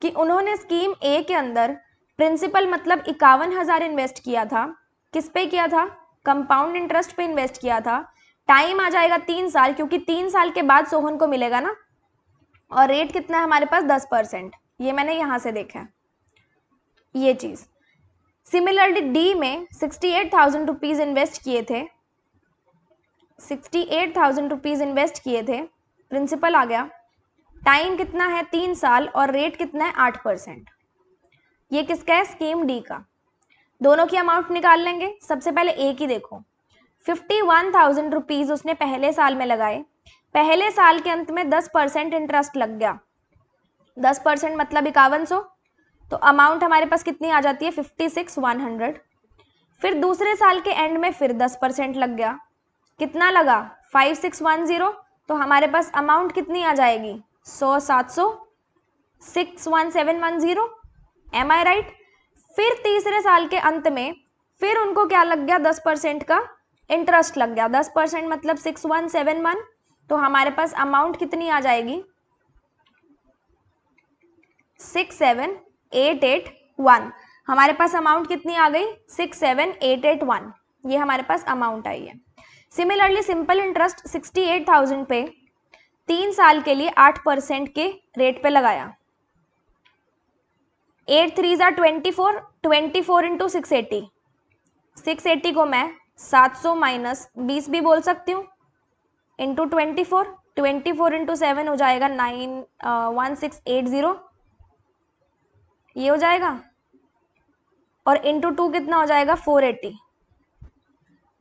कि उन्होंने स्कीम ए के अंदर प्रिंसिपल मतलब इक्यावन हज़ार इन्वेस्ट किया था किस पे किया था कंपाउंड इंटरेस्ट पे इन्वेस्ट किया था टाइम आ जाएगा तीन साल क्योंकि तीन साल के बाद सोहन को मिलेगा ना और रेट कितना है हमारे पास दस परसेंट ये मैंने यहाँ से देखा है ये चीज़ सिमिलरली डी में sixty eight thousand rupees invest किए थे sixty eight thousand rupees invest किए थे प्रिंसिपल आ गया टाइम कितना है तीन साल और रेट कितना है आठ परसेंट ये किसका है स्कीम डी का दोनों की अमाउंट निकाल लेंगे सबसे पहले ए की देखो फिफ्टी वन थाउजेंड रुपीज़ उसने पहले साल में लगाए पहले साल के अंत में दस परसेंट इंटरेस्ट लग गया दस परसेंट मतलब इक्यावन सौ तो अमाउंट हमारे पास कितनी आ जाती है फिफ्टी सिक्स वन हंड्रेड फिर दूसरे साल के एंड में फिर दस परसेंट लग गया कितना लगा फाइव सिक्स वन ज़ीरो तो हमारे पास अमाउंट कितनी आ जाएगी सौ सात सौ six one seven one zero am I right फिर तीसरे साल के अंत में फिर उनको क्या लग गया दस परसेंट का इंटरेस्ट लग गया दस परसेंट मतलब सिक्स वन सेवन वन तो हमारे पास अमाउंट कितनी आ जाएगी six seven eight eight one हमारे पास अमाउंट कितनी आ गई six seven eight eight one ये हमारे पास अमाउंट आई है similarly simple interest sixty eight thousand पे तीन साल के लिए आठ परसेंट के रेट पे लगाया एट थ्री ज़ार twenty four twenty four into six eighty six eighty को मैं सात सौ माइनस बीस भी बोल सकती हूँ into twenty four twenty four into seven हो जाएगा nine one six eight zero ये हो जाएगा और इंटू टू कितना हो जाएगा फोर एट्टी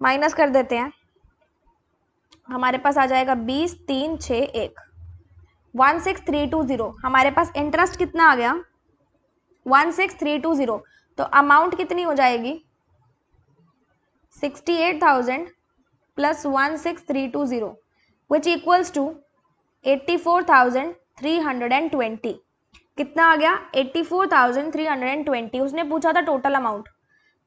माइनस कर देते हैं हमारे पास आ जाएगा बीस तीन छ एक one six three two zero हमारे पास इंटरेस्ट कितना आ गया one six three two zero तो अमाउंट कितनी हो जाएगी sixty eight thousand plus one six three two zero which equals to eighty four thousand three hundred and twenty कितना आ गया eighty four thousand three hundred and twenty उसने पूछा था टोटल अमाउंट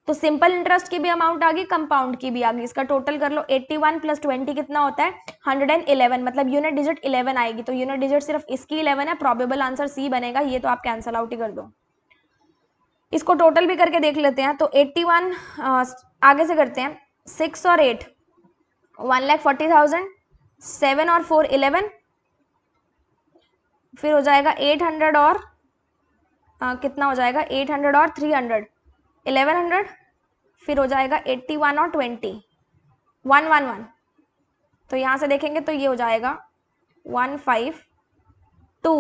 तो सिंपल इंटरेस्ट की भी अमाउंट आ गई कंपाउंड की भी आ गई इसका टोटल कर लो एट्टी वन प्लस ट्वेंटी कितना होता है हंड्रेड एंड इलेवन मतलब यूनिट डिजिट इलेवन आएगी तो यूनिट डिजिट सिर्फ इसकी इलेवन है प्रॉबेबल आंसर सी बनेगा ये तो आप कैंसल आउट ही कर दो इसको टोटल भी करके देख लेते हैं तो एट्टी वन आगे से करते हैं सिक्स और eight one lakh forty thousand seven और फोर इलेवन फिर हो जाएगा एट हंड्रेड और आ, कितना हो जाएगा एट हंड्रेड और थ्री हंड्रेड एलेवन हंड्रेड फिर हो जाएगा एट्टी वन और ट्वेंटी वन वन वन तो यहाँ से देखेंगे तो ये हो जाएगा one five two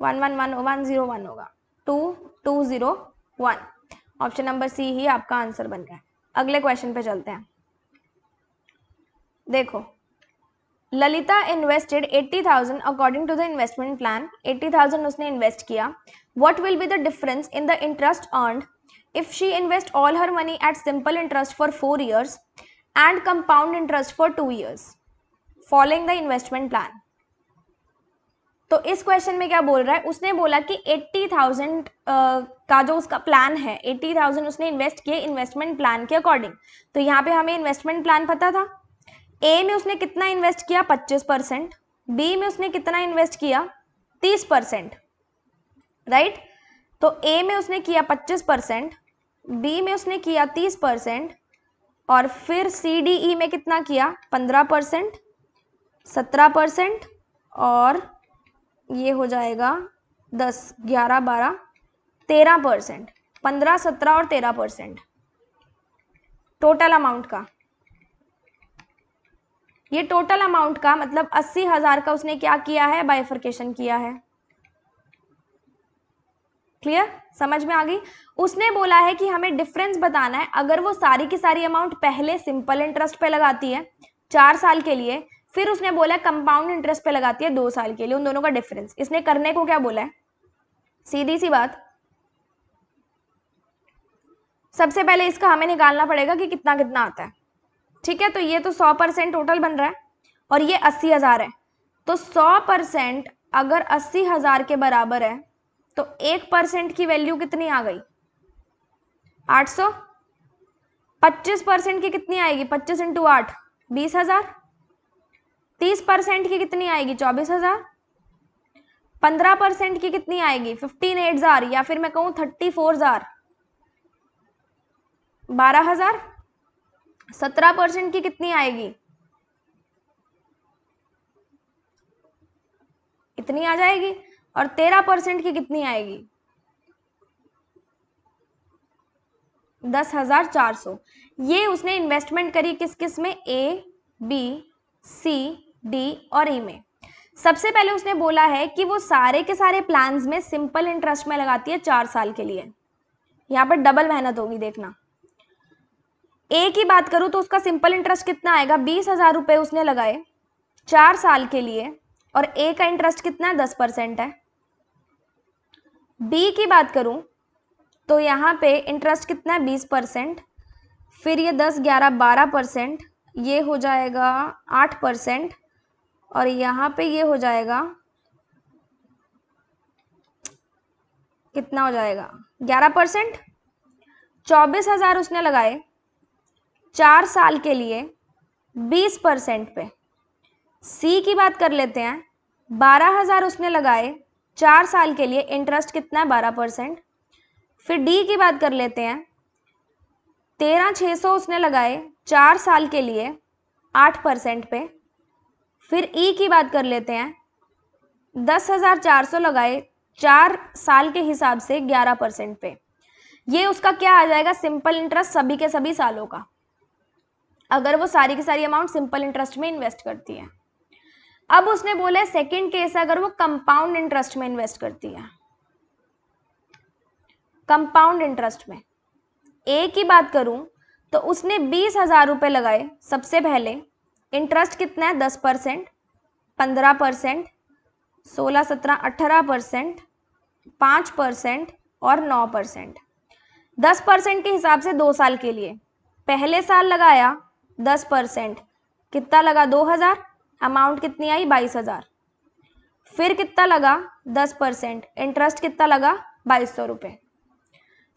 one one one one zero one होगा two two zero one option number C ही आपका आंसर बन गया अगले क्वेश्चन पे चलते हैं देखो Lalita invested 80,000 according to the investment plan 80,000 उसने इन्वेस्ट किया what will be the difference in the interest earned if she invest all her money at simple interest for four years and compound interest for two years following the investment plan तो इस question में क्या बोल रहा है उसने बोला कि 80,000 uh, का जो उसका प्लान है 80,000 उसने इन्वेस्ट किए इन्वेस्टमेंट प्लान के अकॉर्डिंग तो यहाँ पे हमें इन्वेस्टमेंट प्लान पता था ए में उसने कितना इन्वेस्ट किया पच्चीस परसेंट बी में उसने कितना इन्वेस्ट किया तीस परसेंट राइट तो ए में उसने किया पच्चीस परसेंट बी में उसने किया तीस परसेंट और फिर सी डी ई में कितना किया पंद्रह परसेंट सत्रह परसेंट और ये हो जाएगा दस ग्यारह बारह तेरह परसेंट पंद्रह सत्रह और तेरह परसेंट टोटल अमाउंट का ये टोटल अमाउंट का मतलब अस्सी हजार का उसने क्या किया है बाइफर्केशन किया है क्लियर समझ में आ गई उसने बोला है कि हमें डिफरेंस बताना है अगर वो सारी की सारी अमाउंट पहले सिंपल इंटरेस्ट पे लगाती है चार साल के लिए फिर उसने बोला कंपाउंड इंटरेस्ट पे लगाती है दो साल के लिए उन दोनों का डिफरेंस इसने करने को क्या बोला है सीधी सी बात सबसे पहले इसका हमें निकालना पड़ेगा कि कितना कितना आता है ठीक है तो ये तो सौ परसेंट टोटल बन रहा है और ये अस्सी हज़ार है तो सौ परसेंट अगर अस्सी हज़ार के बराबर है तो एक परसेंट की वैल्यू कितनी आ गई आठ सौ पच्चीस परसेंट की कितनी आएगी पच्चीस इंटू आठ बीस हज़ार तीस परसेंट की कितनी आएगी चौबीस हज़ार पंद्रह परसेंट की कितनी आएगी फिफ्टीन एट हजार या फिर मैं कहूँ थर्टी फोर हजार बारह हजार सत्रह परसेंट की कितनी आएगी इतनी आ जाएगी और तेरह परसेंट की कितनी आएगी दस हजार चार सौ ये उसने इन्वेस्टमेंट करी किस किस में ए बी सी डी और ई e में सबसे पहले उसने बोला है कि वो सारे के सारे प्लान्स में सिंपल इंटरेस्ट में लगाती है चार साल के लिए यहाँ पर डबल मेहनत होगी देखना ए की बात करूँ तो उसका सिंपल इंटरेस्ट कितना आएगा बीस हज़ार रुपये उसने लगाए चार साल के लिए और ए का इंटरेस्ट कितना है दस परसेंट है बी की बात करूँ तो यहाँ पे इंटरेस्ट कितना है बीस परसेंट फिर ये दस ग्यारह बारह परसेंट ये हो जाएगा आठ परसेंट और यहाँ पे ये हो जाएगा कितना हो जाएगा ग्यारह परसेंट चौबीस हज़ार उसने लगाए चार साल के लिए बीस परसेंट पे सी की बात कर लेते हैं बारह हज़ार उसने लगाए चार साल के लिए इंटरेस्ट कितना है बारह परसेंट फिर डी की बात कर लेते हैं तेरह छः सौ उसने लगाए चार साल के लिए आठ परसेंट पे फिर ई e की बात कर लेते हैं दस हज़ार चार सौ लगाए चार साल के हिसाब से ग्यारह परसेंट पे ये उसका क्या आ जाएगा सिंपल इंटरेस्ट सभी के सभी सालों का अगर वो सारी की सारी अमाउंट सिंपल इंटरेस्ट में इन्वेस्ट करती है अब उसने बोला है सेकेंड केस अगर वो कंपाउंड इंटरेस्ट में इन्वेस्ट करती है कंपाउंड इंटरेस्ट में ए की बात करूं तो उसने बीस हजार रुपए लगाए सबसे पहले इंटरेस्ट कितना है दस परसेंट पंद्रह परसेंट सोलह सत्रह अठारह परसेंट पाँच परसेंट और नौ परसेंट दस परसेंट के हिसाब से दो साल के लिए पहले साल लगाया दस परसेंट कितना लगा दो हज़ार अमाउंट कितनी आई बाईस हज़ार फिर कितना लगा दस परसेंट इंटरेस्ट कितना लगा बाईस सौ रुपये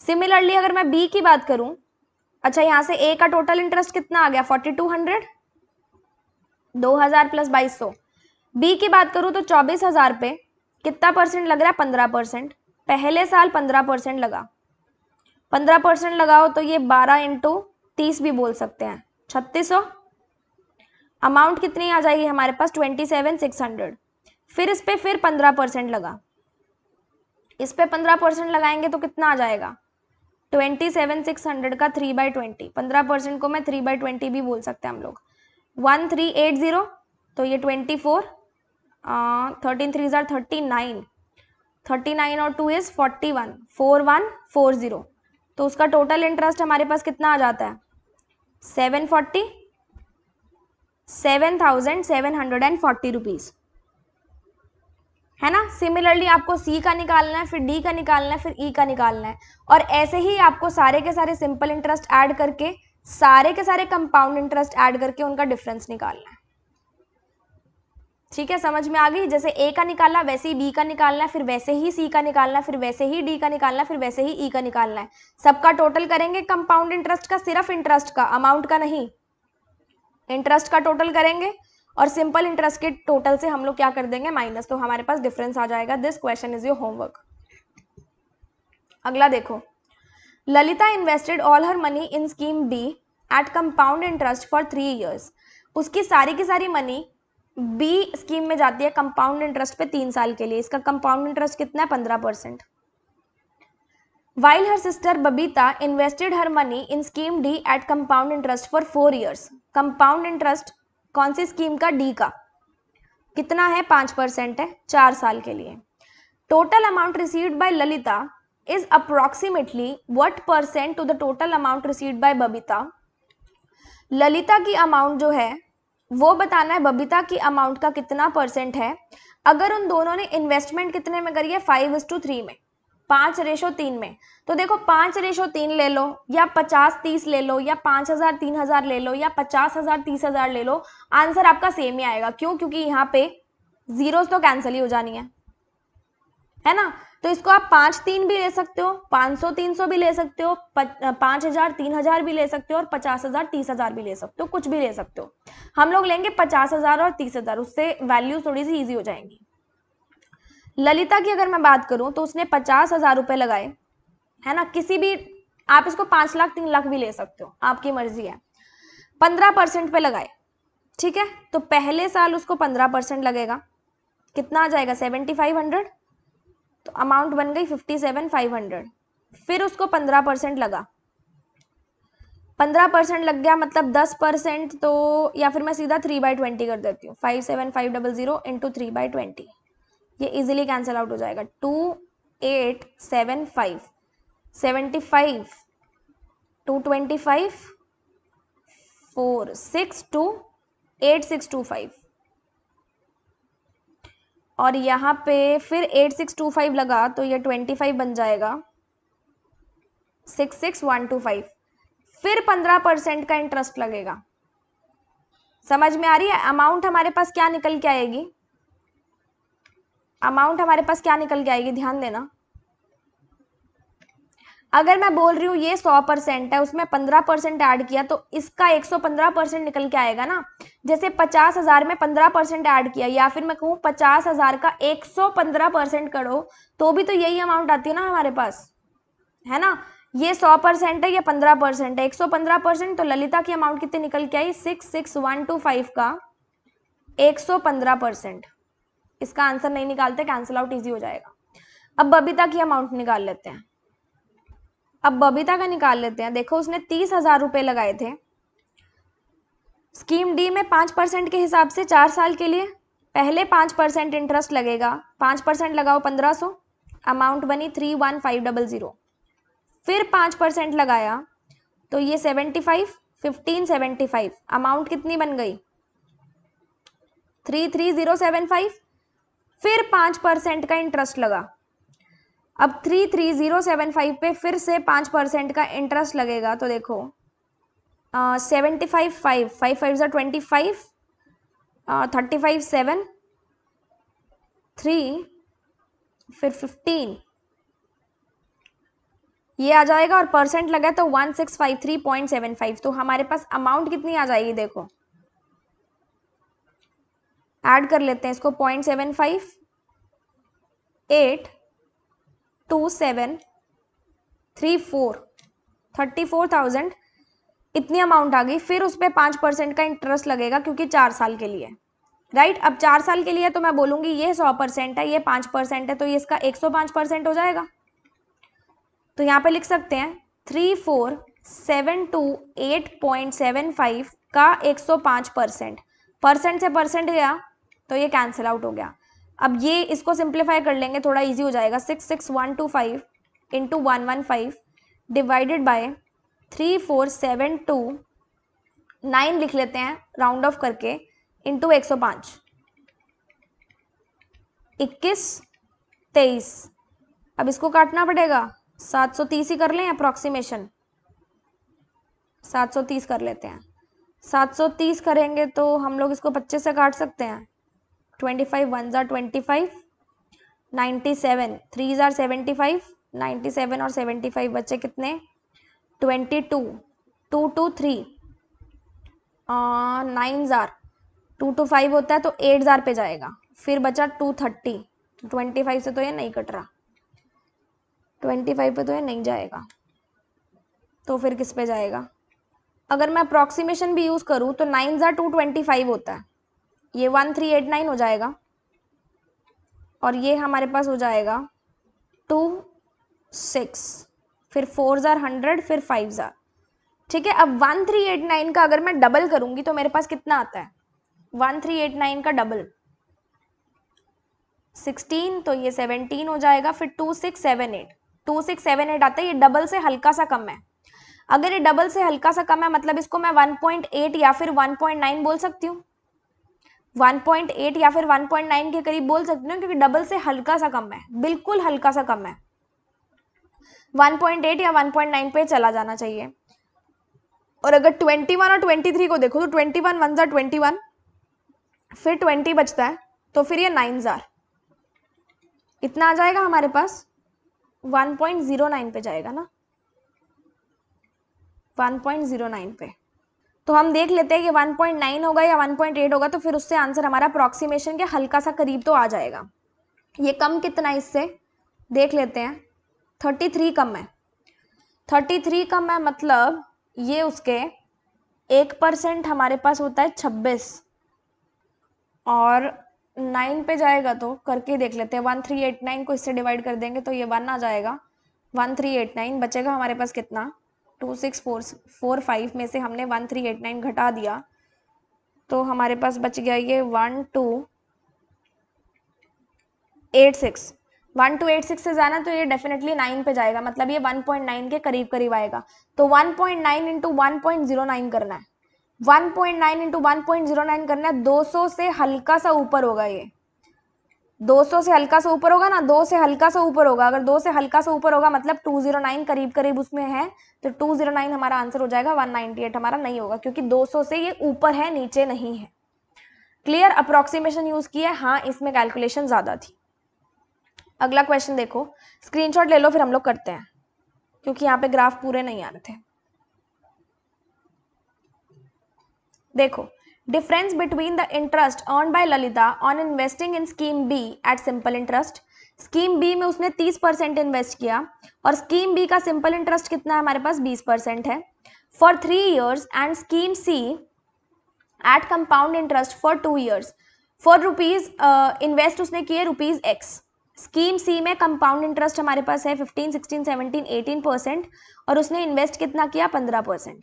सिमिलरली अगर मैं बी की बात करूं अच्छा यहाँ से ए का टोटल इंटरेस्ट कितना आ गया फोर्टी टू हंड्रेड दो हज़ार प्लस बाईस सौ बी की बात करूं तो चौबीस हज़ार पे कितना परसेंट लग रहा है पंद्रह परसेंट पहले साल पंद्रह परसेंट लगा पंद्रह परसेंट लगाओ तो ये बारह इंटू तीस भी बोल सकते हैं छत्तीस अमाउंट कितनी आ जाएगी हमारे पास ट्वेंटी सेवन सिक्स हंड्रेड फिर इस पर फिर पंद्रह परसेंट लगा इस पर पंद्रह परसेंट लगाएंगे तो कितना आ जाएगा ट्वेंटी सेवन सिक्स हंड्रेड का थ्री बाई ट्वेंटी पंद्रह परसेंट को मैं थ्री बाई ट्वेंटी भी बोल सकते हैं हम लोग वन थ्री एट ज़ीरो तो ये ट्वेंटी फोर थर्टीन थ्री ज़ार थर्टी नाइन थर्टी नाइन और two is forty one four one four zero तो उसका टोटल इंटरेस्ट हमारे पास कितना आ जाता है seven forty seven thousand seven hundred and forty rupees है ना सिमिलरली आपको सी का निकालना है फिर डी का निकालना है फिर ई e का निकालना है और ऐसे ही आपको सारे के सारे सिंपल इंटरेस्ट ऐड करके सारे के सारे कंपाउंड इंटरेस्ट ऐड करके उनका डिफरेंस निकालना है ठीक है समझ में आ गई जैसे ए का निकालना वैसे ही बी का निकालना फिर वैसे ही सी का निकालना फिर वैसे ही डी का निकालना फिर वैसे ही ई e का निकालना है सबका टोटल करेंगे कंपाउंड इंटरेस्ट का सिर्फ इंटरेस्ट का अमाउंट का नहीं इंटरेस्ट का टोटल करेंगे और सिंपल इंटरेस्ट के टोटल से हम लोग क्या कर देंगे माइनस तो हमारे पास डिफरेंस आ जाएगा this question is your homework अगला देखो Lalita invested all her money in scheme B at compound interest for three years उसकी सारी की सारी मनी बी स्कीम में जाती है कंपाउंड इंटरेस्ट पे तीन साल के लिए इसका कंपाउंड इंटरेस्ट कितना है पंद्रह percent while her sister Babita invested her money in scheme D at compound interest for four years compound interest कौन सी स्कीम का डी का कितना है पाँच परसेंट है चार साल के लिए total amount received by Lalita is approximately what percent to the total amount received by Babita Lalita की अमाउंट जो है वो बताना है बबीता की अमाउंट का कितना परसेंट है अगर उन दोनों ने इन्वेस्टमेंट कितने में करी है फाइव इज टू थ्री में पाँच रेशो तीन में तो देखो पाँच रेशो तीन ले लो या पचास तीस ले लो या पाँच हज़ार तीन हज़ार ले लो या पचास हज़ार तीस हज़ार ले लो आंसर आपका सेम ही आएगा क्यों क्योंकि यहाँ पे ज़ीरोज़ तो कैंसिल ही हो जानी है है ना तो इसको आप पांच तीन भी ले सकते हो पाँच सौ तीन सौ भी ले सकते हो पाँच हजार तीन हजार भी ले सकते हो और पचास हजार तीस हजार भी ले सकते हो कुछ भी ले सकते हो हम लोग लेंगे पचास हजार और तीस हजार उससे वैल्यू थोड़ी सी ईजी हो जाएंगी ललिता की अगर मैं बात करूं तो उसने पचास हजार रुपए लगाए है ना किसी भी आप इसको पांच लाख तीन लाख भी ले सकते हो आपकी मर्जी है पंद्रह परसेंट पे लगाए ठीक है तो पहले साल उसको पंद्रह परसेंट लगेगा कितना आ जाएगा सेवेंटी फाइव हंड्रेड तो अमाउंट बन गई फिफ्टी सेवन फाइव हंड्रेड फिर उसको पंद्रह परसेंट लगा पंद्रह परसेंट लग गया मतलब दस परसेंट तो या फिर मैं सीधा थ्री बाई ट्वेंटी कर देती हूँ five seven five double zero into three by twenty ये इजीली कैंसिल आउट हो जाएगा two eight seven five seventy five two twenty five four six two eight six two five और यहाँ पे फिर एट सिक्स टू फाइव लगा तो ये ट्वेंटी फाइव बन जाएगा six six one two five फिर पंद्रह परसेंट का इंटरेस्ट लगेगा समझ में आ रही है अमाउंट हमारे पास क्या निकल के आएगी अमाउंट हमारे पास क्या निकल के आएगी ध्यान देना अगर मैं बोल रही हूँ ये सौ परसेंट है उसमें पंद्रह परसेंट ऐड किया तो इसका एक सौ पंद्रह परसेंट निकल के आएगा ना जैसे पचास हज़ार में पंद्रह परसेंट ऐड किया या फिर मैं कहूँ पचास हज़ार का एक सौ पंद्रह परसेंट करो तो भी तो यही अमाउंट आती है ना हमारे पास है ना ये सौ परसेंट है ये पंद्रह परसेंट है एक सौ पंद्रह परसेंट तो ललिता की अमाउंट कितनी निकल के आई six six one two five का एक सौ पंद्रह परसेंट इसका आंसर नहीं निकालते कैंसिल आउट ईजी हो जाएगा अब बबीता की अमाउंट निकाल लेते हैं अब बबीता का निकाल लेते हैं देखो उसने तीस हजार रुपये लगाए थे स्कीम डी में पाँच परसेंट के हिसाब से चार साल के लिए पहले पाँच परसेंट इंटरेस्ट लगेगा पाँच परसेंट लगाओ पंद्रह सौ अमाउंट बनी three one five double zero फिर पाँच परसेंट लगाया तो ये seventy five fifteen seventy five amount कितनी बन गई three three zero seven five फिर पाँच परसेंट का इंटरेस्ट लगा अब three three zero seven five पे फिर से पाँच परसेंट का इंटरेस्ट लगेगा तो देखो seventy five five five five ज़ा twenty five thirty five seven three फिर फिफ्टीन ये आ जाएगा और परसेंट लगा तो one six five three point seven five तो हमारे पास अमाउंट कितनी आ जाएगी देखो ऐड कर लेते हैं इसको point seven five eight two seven three four thirty four thousand इतनी अमाउंट आ गई फिर उस पर पाँच परसेंट का इंटरेस्ट लगेगा क्योंकि चार साल के लिए राइट right? अब चार साल के लिए तो मैं बोलूँगी ये सौ परसेंट है ये पाँच परसेंट है तो ये इसका एक सौ पाँच परसेंट हो जाएगा तो यहाँ पे लिख सकते हैं three four seven two eight point seven five का एक सौ पाँच परसेंट परसेंट से परसेंट गया तो ये कैंसिल आउट हो गया अब ये इसको सिंप्लीफाई कर लेंगे थोड़ा इजी हो जाएगा six six one two five into one one five divided by three four seven two nine लिख लेते हैं राउंड ऑफ करके इंटू एक सौ पाँच इक्कीस तेईस अब इसको काटना पड़ेगा सात सौ तीस ही कर लें अप्रॉक्सीमेशन सात सौ तीस कर लेते हैं सात सौ तीस करेंगे तो हम लोग इसको पच्चीस से काट सकते हैं ट्वेंटी फाइव वन ज़ार twenty five ninety seven three ज़ार सेवेंटी फाइव नाइन्टी सेवन और सेवेंटी फाइव बच्चे कितने twenty two two two three nine ज़ार टू टू फाइव होता है तो एट ज़ार पे जाएगा फिर बचा टू थर्टी ट्वेंटी फाइव से तो ये नहीं कट रहा ट्वेंटी फाइव पे तो ये नहीं जाएगा तो फिर किस पे जाएगा अगर मैं अप्रॉक्सीमेशन भी यूज़ करूँ तो नाइन ज़ार टू ट्वेंटी फाइव होता है ये वन थ्री एट नाइन हो जाएगा और ये हमारे पास हो जाएगा टू सिक्स फिर फोर ज़ार हंड्रेड फिर फाइव ज़ार ठीक है अब वन थ्री एट नाइन का अगर मैं डबल करूँगी तो मेरे पास कितना आता है वन थ्री एट नाइन का डबल सिक्सटीन तो ये सेवनटीन हो जाएगा फिर two six seven eight two six seven eight आता है ये डबल से हल्का सा कम है अगर ये डबल से हल्का सा कम है मतलब इसको मैं वन पॉइंट एट या फिर वन पॉइंट नाइन बोल सकती हूँ 1.8 या फिर 1.9 के करीब बोल सकते हो क्योंकि डबल से हल्का सा कम है बिल्कुल हल्का सा कम है 1.8 या 1.9 पे चला जाना चाहिए और अगर 21 और 23 को देखो तो 21 वन वन ट्वेंटी फिर 20 बचता है तो फिर ये नाइन ज़ार इतना आ जाएगा हमारे पास 1.09 पे जाएगा ना 1.09 पे तो हम देख लेते हैं कि 1.9 होगा या 1.8 होगा तो फिर उससे आंसर हमारा अप्रॉक्सीमेशन के हल्का सा करीब तो आ जाएगा ये कम कितना इससे देख लेते हैं 33 कम है 33 कम है मतलब ये उसके एक परसेंट हमारे पास होता है छब्बीस और नाइन पे जाएगा तो करके देख लेते हैं वन थ्री एट नाइन को इससे डिवाइड कर देंगे तो ये वन आ जाएगा वन थ्री एट नाइन बचेगा हमारे पास कितना two six four four five में से हमने वन थ्री एट नाइन घटा दिया तो हमारे पास बच गया ये one two eight six one two eight six से जाना तो ये डेफिनेटली नाइन पे जाएगा मतलब ये वन पॉइंट नाइन के करीब करीब आएगा तो one point nine into one point zero nine करना है one point nine into one point zero nine करना है दो सौ से हल्का सा ऊपर होगा ये 200 से हल्का सा ऊपर होगा ना दो से हल्का सा ऊपर होगा अगर दो से हल्का सा ऊपर होगा मतलब 209 करीब करीब उसमें है तो 209 हमारा आंसर हो जाएगा 198 हमारा नहीं होगा क्योंकि 200 से ये ऊपर है नीचे नहीं है क्लियर अप्रोक्सीमेशन यूज किया है हाँ इसमें कैलकुलेशन ज़्यादा थी अगला क्वेश्चन देखो स्क्रीन ले लो फिर हम लोग करते हैं क्योंकि यहाँ पे ग्राफ पूरे नहीं आ रहे थे देखो Difference between the interest earned by Lalita on investing in scheme B at simple interest. Scheme B में उसने 30 परसेंट इन्वेस्ट किया और स्कीम बी का सिंपल इंटरेस्ट कितना है हमारे पास 20 परसेंट है for three years and scheme C at compound interest for two years for rupees invest उसने किए रुपीज एक्स स्कीम सी में कंपाउंड इंटरेस्ट हमारे पास है 15, 16, 17, 18 परसेंट और उसने इन्वेस्ट कितना किया 15 percent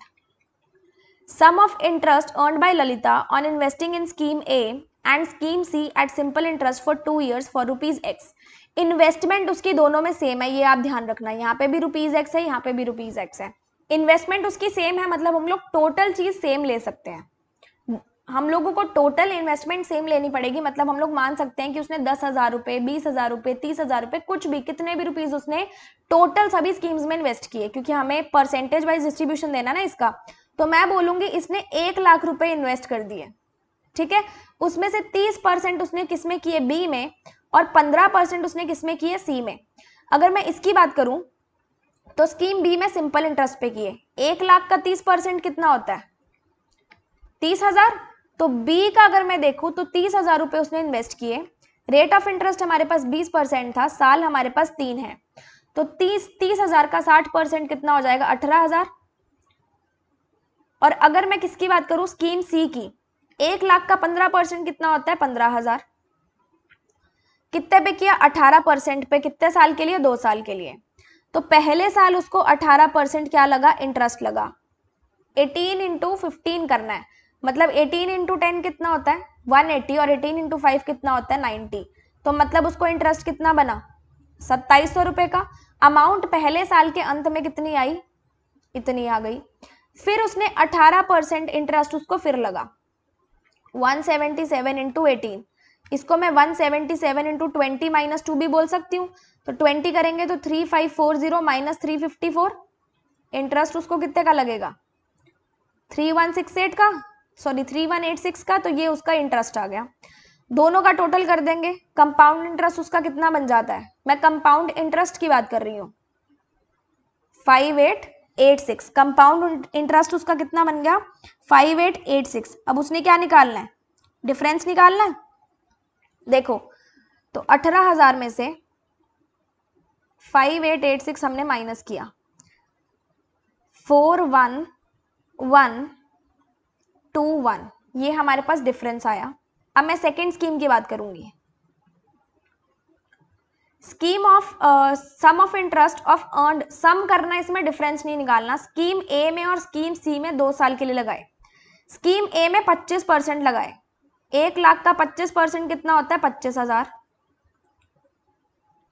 Sum of interest earned by Lalita on investing in Scheme A and Scheme C at simple interest for two years for rupees X. Investment उसकी दोनों में सेम है ये आप ध्यान रखना यहाँ पे भी रुपीज एक्स है यहाँ पे भी रुपीज एक्स है इन्वेस्टमेंट उसकी सेम है मतलब हम लोग टोटल चीज सेम ले सकते हैं हम लोगों को टोटल इन्वेस्टमेंट सेम लेनी पड़ेगी मतलब हम लोग मान सकते हैं कि उसने दस हज़ार रुपए बीस हज़ार रुपए तीस हज़ार रुपए कुछ भी कितने भी रुपीज़ उसने टोटल सभी स्कीम्स में इन्वेस्ट किए क्योंकि हमें परसेंटेज वाइज डिस्ट्रीब्यूशन देना ना इसका तो मैं बोलूंगी इसने एक लाख रुपए इन्वेस्ट कर दिए ठीक है उसमें से तीस परसेंट उसने किसमें किए बी में और पंद्रह परसेंट उसने किसमें किए सी में अगर मैं इसकी बात करूं तो स्कीम बी में सिंपल इंटरेस्ट पे किए एक लाख का तीस परसेंट कितना होता है तीस हजार तो बी का अगर मैं देखूं तो तीस हजार रुपये उसने इन्वेस्ट किए रेट ऑफ इंटरेस्ट हमारे पास बीस परसेंट था साल हमारे पास तीन है तो तीस तीस हजार का साठ परसेंट कितना हो जाएगा अठारह हजार और अगर मैं किसकी बात करूं स्कीम सी की एक लाख का पंद्रह परसेंट कितना होता है पंद्रह हजार कितने पे किया अठारह परसेंट पे कितने साल के लिए दो साल के लिए तो पहले साल उसको अठारह परसेंट क्या लगा इंटरेस्ट लगा एटीन इंटू फिफ्टीन करना है मतलब एटीन इंटू टेन कितना होता है वन एटी और एटीन इंटू फाइव कितना होता है नाइन्टी तो मतलब उसको इंटरेस्ट कितना बना सत्ताईस सौ रुपये का अमाउंट पहले साल के अंत में कितनी आई इतनी आ गई फिर उसने 18 परसेंट इंटरेस्ट उसको फिर लगा 177 सेवेंटी सेवन इंटू एटीन इसको मैं 177 seventy seven into twenty minus two भी बोल सकती हूँ तो 20 करेंगे तो 3540 five four zero minus three interest उसको कितने का लगेगा 3168 का सॉरी 3186 का तो ये उसका इंटरेस्ट आ गया दोनों का टोटल कर देंगे कंपाउंड इंटरेस्ट उसका कितना बन जाता है मैं कंपाउंड इंटरेस्ट की बात कर रही हूँ five eight eight six compound interest उसका कितना बन गया फाइव एट एट सिक्स अब उसने क्या निकालना है डिफरेंस निकालना है देखो तो अठारह हजार में से फाइव एट एट सिक्स हमने माइनस किया four one one two one ये हमारे पास डिफरेंस आया अब मैं सेकेंड स्कीम की बात करूंगी scheme of sum of interest of earned sum करना इसमें डिफरेंस नहीं निकालना स्कीम ए में और स्कीम सी में दो साल के लिए लगाए स्कीम ए में पच्चीस परसेंट लगाए एक लाख का पच्चीस परसेंट कितना होता है पच्चीस हजार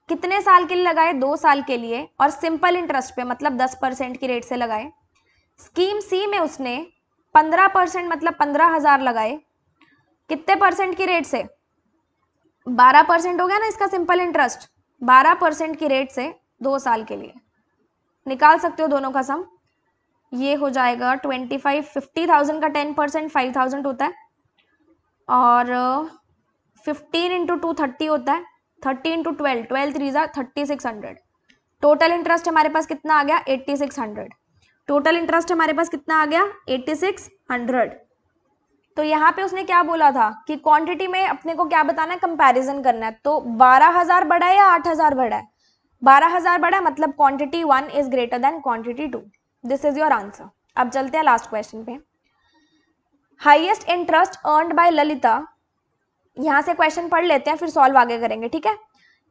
कितने साल के लिए लगाए दो साल के लिए और सिंपल इंटरेस्ट पे मतलब दस परसेंट की रेट से लगाए स्कीम सी में उसने पंद्रह परसेंट मतलब पंद्रह हजार लगाए कितने परसेंट की रेट से बारह परसेंट हो गया ना इसका सिंपल इंटरेस्ट बारह परसेंट की रेट से दो साल के लिए निकाल सकते हो दोनों का सम ये हो जाएगा ट्वेंटी फाइव फिफ्टी थाउजेंड का टेन परसेंट फाइव थाउजेंड होता है और फिफ्टीन इंटू टू थर्टी होता है thirty into twelve twelve three ज़ा thirty six hundred total interest हमारे पास कितना आ गया eighty six hundred total interest हमारे पास कितना आ गया एट्टी सिक्स हंड्रेड तो यहाँ पे उसने क्या बोला था कि क्वांटिटी में अपने को क्या बताना है कंपैरिजन करना है तो 12000 बड़ा है या 8000 बड़ा है 12000 बड़ा है मतलब quantity one is greater than quantity two this is your answer अब चलते हैं लास्ट क्वेश्चन पे highest interest earned by Lalita यहाँ से क्वेश्चन पढ़ लेते हैं फिर सॉल्व आगे करेंगे ठीक है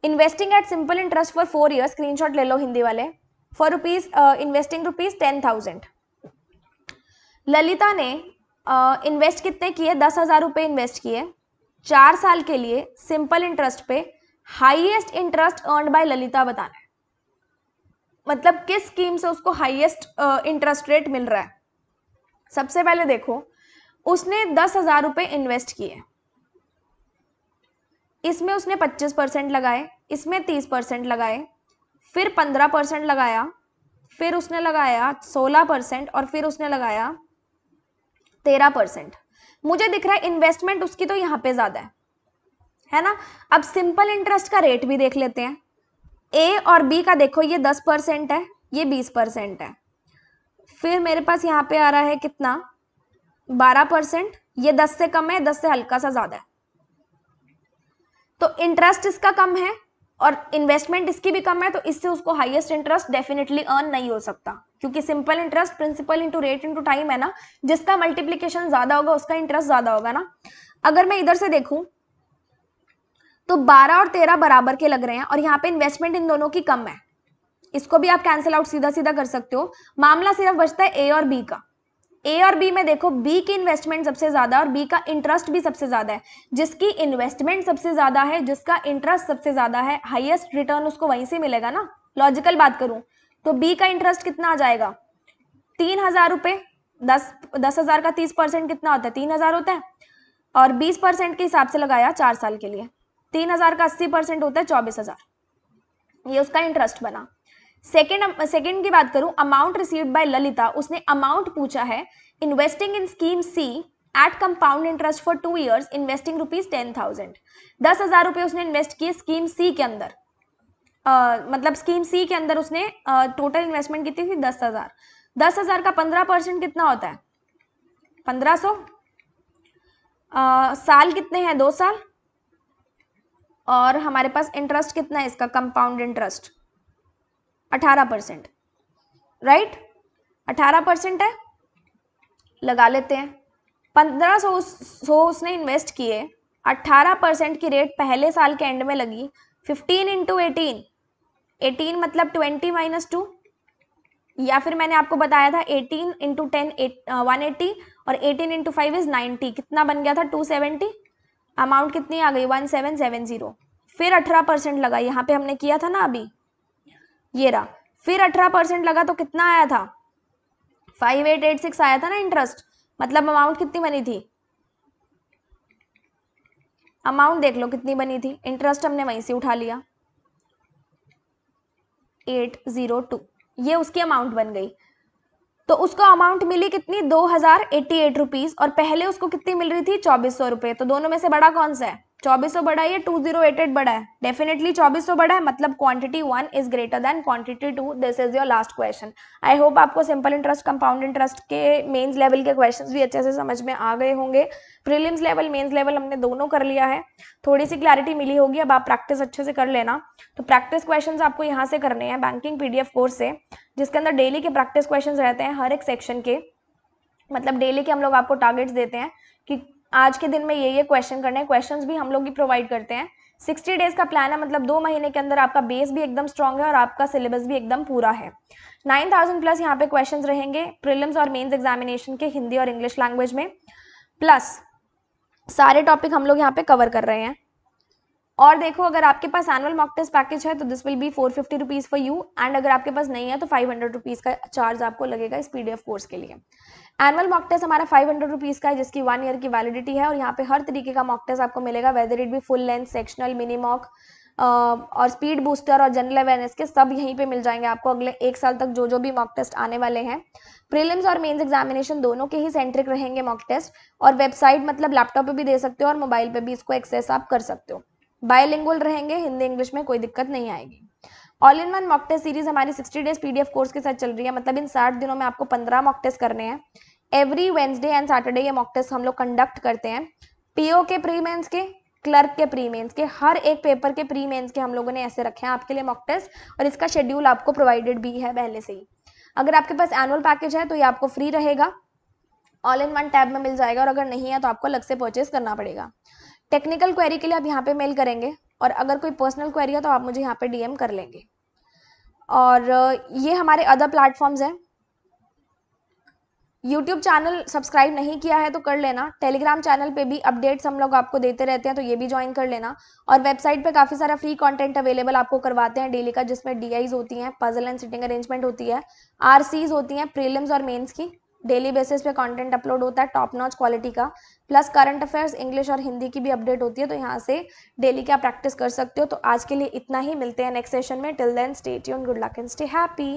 investing at simple interest for four year screenshot ले लो हिंदी वाले for rupees investing rupees ten thousand Lalita ने इन्वेस्ट कितने किए दस हज़ार रुपये इन्वेस्ट किए चार साल के लिए सिंपल इंटरेस्ट पे highest interest earn by Lalita बताना है मतलब किस स्कीम से उसको हाईएस्ट इंटरेस्ट रेट मिल रहा है सबसे पहले देखो उसने दस हजार रुपये इन्वेस्ट किए इसमें उसने पच्चीस परसेंट लगाए इसमें तीस परसेंट लगाए फिर पंद्रह परसेंट लगाया फिर उसने लगाया सोलह परसेंट और फिर उसने लगाया तेरह परसेंट मुझे दिख रहा है इन्वेस्टमेंट उसकी तो यहाँ पे ज़्यादा है है ना अब सिंपल इंटरेस्ट का रेट भी देख लेते हैं ए और बी का देखो ये दस परसेंट है ये बीस परसेंट है फिर मेरे पास यहाँ पे आ रहा है कितना बारह परसेंट ये दस से कम है दस से हल्का सा ज़्यादा है तो इंटरेस्ट इसका कम है और इन्वेस्टमेंट इसकी भी कम है तो इससे उसको हाईएस्ट इंटरेस्ट डेफिनेटली अर्न नहीं हो सकता क्योंकि simple interest principal into rate into time है ना जिसका मल्टीप्लीकेशन ज्यादा होगा उसका इंटरेस्ट ज्यादा होगा ना अगर मैं इधर से देखूं तो 12 और 13 बराबर के लग रहे हैं और यहाँ पे इन्वेस्टमेंट इन दोनों की कम है इसको भी आप कैंसिल आउट सीधा सीधा कर सकते हो मामला सिर्फ बचता है ए और बी का ए और बी में देखो बी की इन्वेस्टमेंट सबसे ज़्यादा और बी का इंटरेस्ट भी सबसे ज़्यादा है जिसकी इन्वेस्टमेंट सबसे ज़्यादा है जिसका इंटरेस्ट सबसे ज़्यादा है हाईएस्ट रिटर्न उसको वहीं से मिलेगा ना लॉजिकल बात करूं तो बी का इंटरेस्ट कितना आ जाएगा तीन हज़ार रुपये दस दस हज़ार का तीस परसेंट कितना होता है तीन हज़ार होता है और बीस परसेंट के हिसाब से लगाया चार साल के लिए तीन हज़ार का अस्सी परसेंट होता है चौबीस हज़ार ये उसका इंटरेस्ट बना सेकेंड सेकेंड um, की बात करूं अमाउंट रिसीव्ड बाय ललिता उसने अमाउंट पूछा है investing in scheme C at compound interest for two years investing rupees ten thousand दस हजार रुपये उसने इन्वेस्ट किए स्कीम सी के अंदर uh, मतलब स्कीम सी के अंदर उसने टोटल uh, इन्वेस्टमेंट की थी दस हजार दस हजार का पंद्रह परसेंट कितना होता है पंद्रह सौ uh, साल कितने हैं दो साल और हमारे पास इंटरेस्ट कितना है इसका कंपाउंड इंटरेस्ट अठारह परसेंट राइट अठारह परसेंट है लगा लेते हैं पंद्रह सौ सौ उसने इन्वेस्ट किए अट्ठारह परसेंट की रेट पहले साल के एंड में लगी फिफ्टीन इंटू एटीन एटीन मतलब ट्वेंटी माइनस टू या फिर मैंने आपको बताया था eighteen into ten one eighty और eighteen into five is ninety कितना बन गया था टू सेवेंटी अमाउंट कितनी आ गई वन सेवन सेवन ज़ीरो फिर अठारह परसेंट लगा यहाँ पे हमने किया था ना अभी ये रहा फिर अठारह परसेंट लगा तो कितना आया था फाइव एट एट सिक्स आया था ना इंटरेस्ट मतलब अमाउंट कितनी बनी थी अमाउंट देख लो कितनी बनी थी इंटरेस्ट हमने वहीं से उठा लिया एट जीरो टू ये उसकी अमाउंट बन गई तो उसको अमाउंट मिली कितनी दो हजार एट्टी एट रुपीज और पहले उसको कितनी मिल रही थी चौबीस सौ रुपए तो दोनों में से बड़ा कौन सा है चौबीस सौ बड़ा है या टू जीरो एट एट बड़ा है डेफिनेटली चौबीस सौ बड़ा है मतलब quantity one is greater than quantity two this is your last question I hope आपको सिंपल इंटरेस्ट कंपाउंड इंटरेस्ट के मेंस लेवल के क्वेश्चंस भी अच्छे से समझ में आ गए होंगे प्रीलिम्स लेवल मेंस लेवल हमने दोनों कर लिया है थोड़ी सी क्लैरिटी मिली होगी अब आप प्रैक्टिस अच्छे से कर लेना तो प्रैक्टिस क्वेश्चन आपको यहाँ से करने हैं बैंकिंग पी कोर्स से जिसके अंदर डेली के प्रैक्टिस क्वेश्चन रहते हैं हर एक सेक्शन के मतलब डेली के हम लोग आपको टारगेट्स देते हैं कि आज के दिन में ये ये क्वेश्चन करने हैं क्वेश्चंस भी हम लोग ही प्रोवाइड करते हैं सिक्सटी डेज का प्लान है मतलब दो महीने के अंदर आपका बेस भी एकदम स्ट्रांग है और आपका सिलेबस भी एकदम पूरा है नाइन थाउजेंड प्लस यहाँ पे क्वेश्चन रहेंगे प्रिलिम्स और मेन्स एग्जामिनेशन के हिंदी और इंग्लिश लैंग्वेज में प्लस सारे टॉपिक हम लोग यहाँ पे कवर कर रहे हैं और देखो अगर आपके पास एनुअल मॉक टेस्ट पैकेज है तो this will be four fifty rupees for you and अगर आपके पास नहीं है तो फाइव हंड्रेड रुपीज़ का चार्ज आपको लगेगा इस पीडीएफ कोर्स के लिए एनुअल मॉक टेस्ट हमारा फाइव हंड्रेड रुपीज़ का है जिसकी वन ईयर की वैलिडिटी है और यहाँ पे हर तरीके का मॉक टेस्ट आपको मिलेगा वेदर इट भी full length sectional mini mock और स्पीड बूस्टर और जनरल अवेयरनेस के सब यहीं पे मिल जाएंगे आपको अगले एक साल तक जो जो भी मॉक टेस्ट आने वाले हैं प्रीलिम्स और मेंस एग्जामिनेशन दोनों के ही सेंट्रिक रहेंगे मॉक टेस्ट और वेबसाइट मतलब लैपटॉप पे भी दे सकते हो और मोबाइल पे भी इसको एक्सेस आप कर सकते हो बायोलिंगुअल रहेंगे हिंदी इंग्लिश में कोई दिक्कत नहीं आएगी all in one mock test series हमारी 60 डेज पीडीएफ कोर्स के साथ चल रही है मतलब इन 60 दिनों में आपको 15 मॉक टेस्ट करने हैं एवरी वेंसडे एंड सैटरडे ये मॉक टेस्ट हम लोग कंडक्ट करते हैं पीओ के प्री मेंस के क्लर्क के प्री मेंस के हर एक पेपर के प्री मेंस के हम लोगों ने ऐसे रखे हैं आपके लिए मॉक टेस्ट और इसका शेड्यूल आपको प्रोवाइडेड भी है पहले से ही अगर आपके पास एनुअल पैकेज है तो ये आपको फ्री रहेगा ऑल इन वन टैब में मिल जाएगा और अगर नहीं है तो आपको अलग से परचेज करना पड़ेगा टेक्निकल क्वेरी के लिए आप यहाँ पे मेल करेंगे और अगर कोई पर्सनल क्वेरी हो तो आप मुझे यहाँ पे डीएम कर लेंगे और ये हमारे अदर प्लेटफॉर्म्स हैं यूट्यूब चैनल सब्सक्राइब नहीं किया है तो कर लेना टेलीग्राम चैनल पे भी अपडेट्स हम लोग आपको देते रहते हैं तो ये भी ज्वाइन कर लेना और वेबसाइट पे काफ़ी सारा फ्री कंटेंट अवेलेबल आपको करवाते हैं डेली का जिसमें डी होती हैं पजल एंड सिटिंग अरेंजमेंट होती है आर होती हैं प्रीलिम्स और मेन्स की डेली बेसिस पे कंटेंट अपलोड होता है टॉप नॉच क्वालिटी का प्लस करंट अफेयर्स इंग्लिश और हिंदी की भी अपडेट होती है तो यहाँ से डेली क्या प्रैक्टिस कर सकते हो तो आज के लिए इतना ही मिलते हैं नेक्स्ट सेशन में till then stay tune good luck and stay happy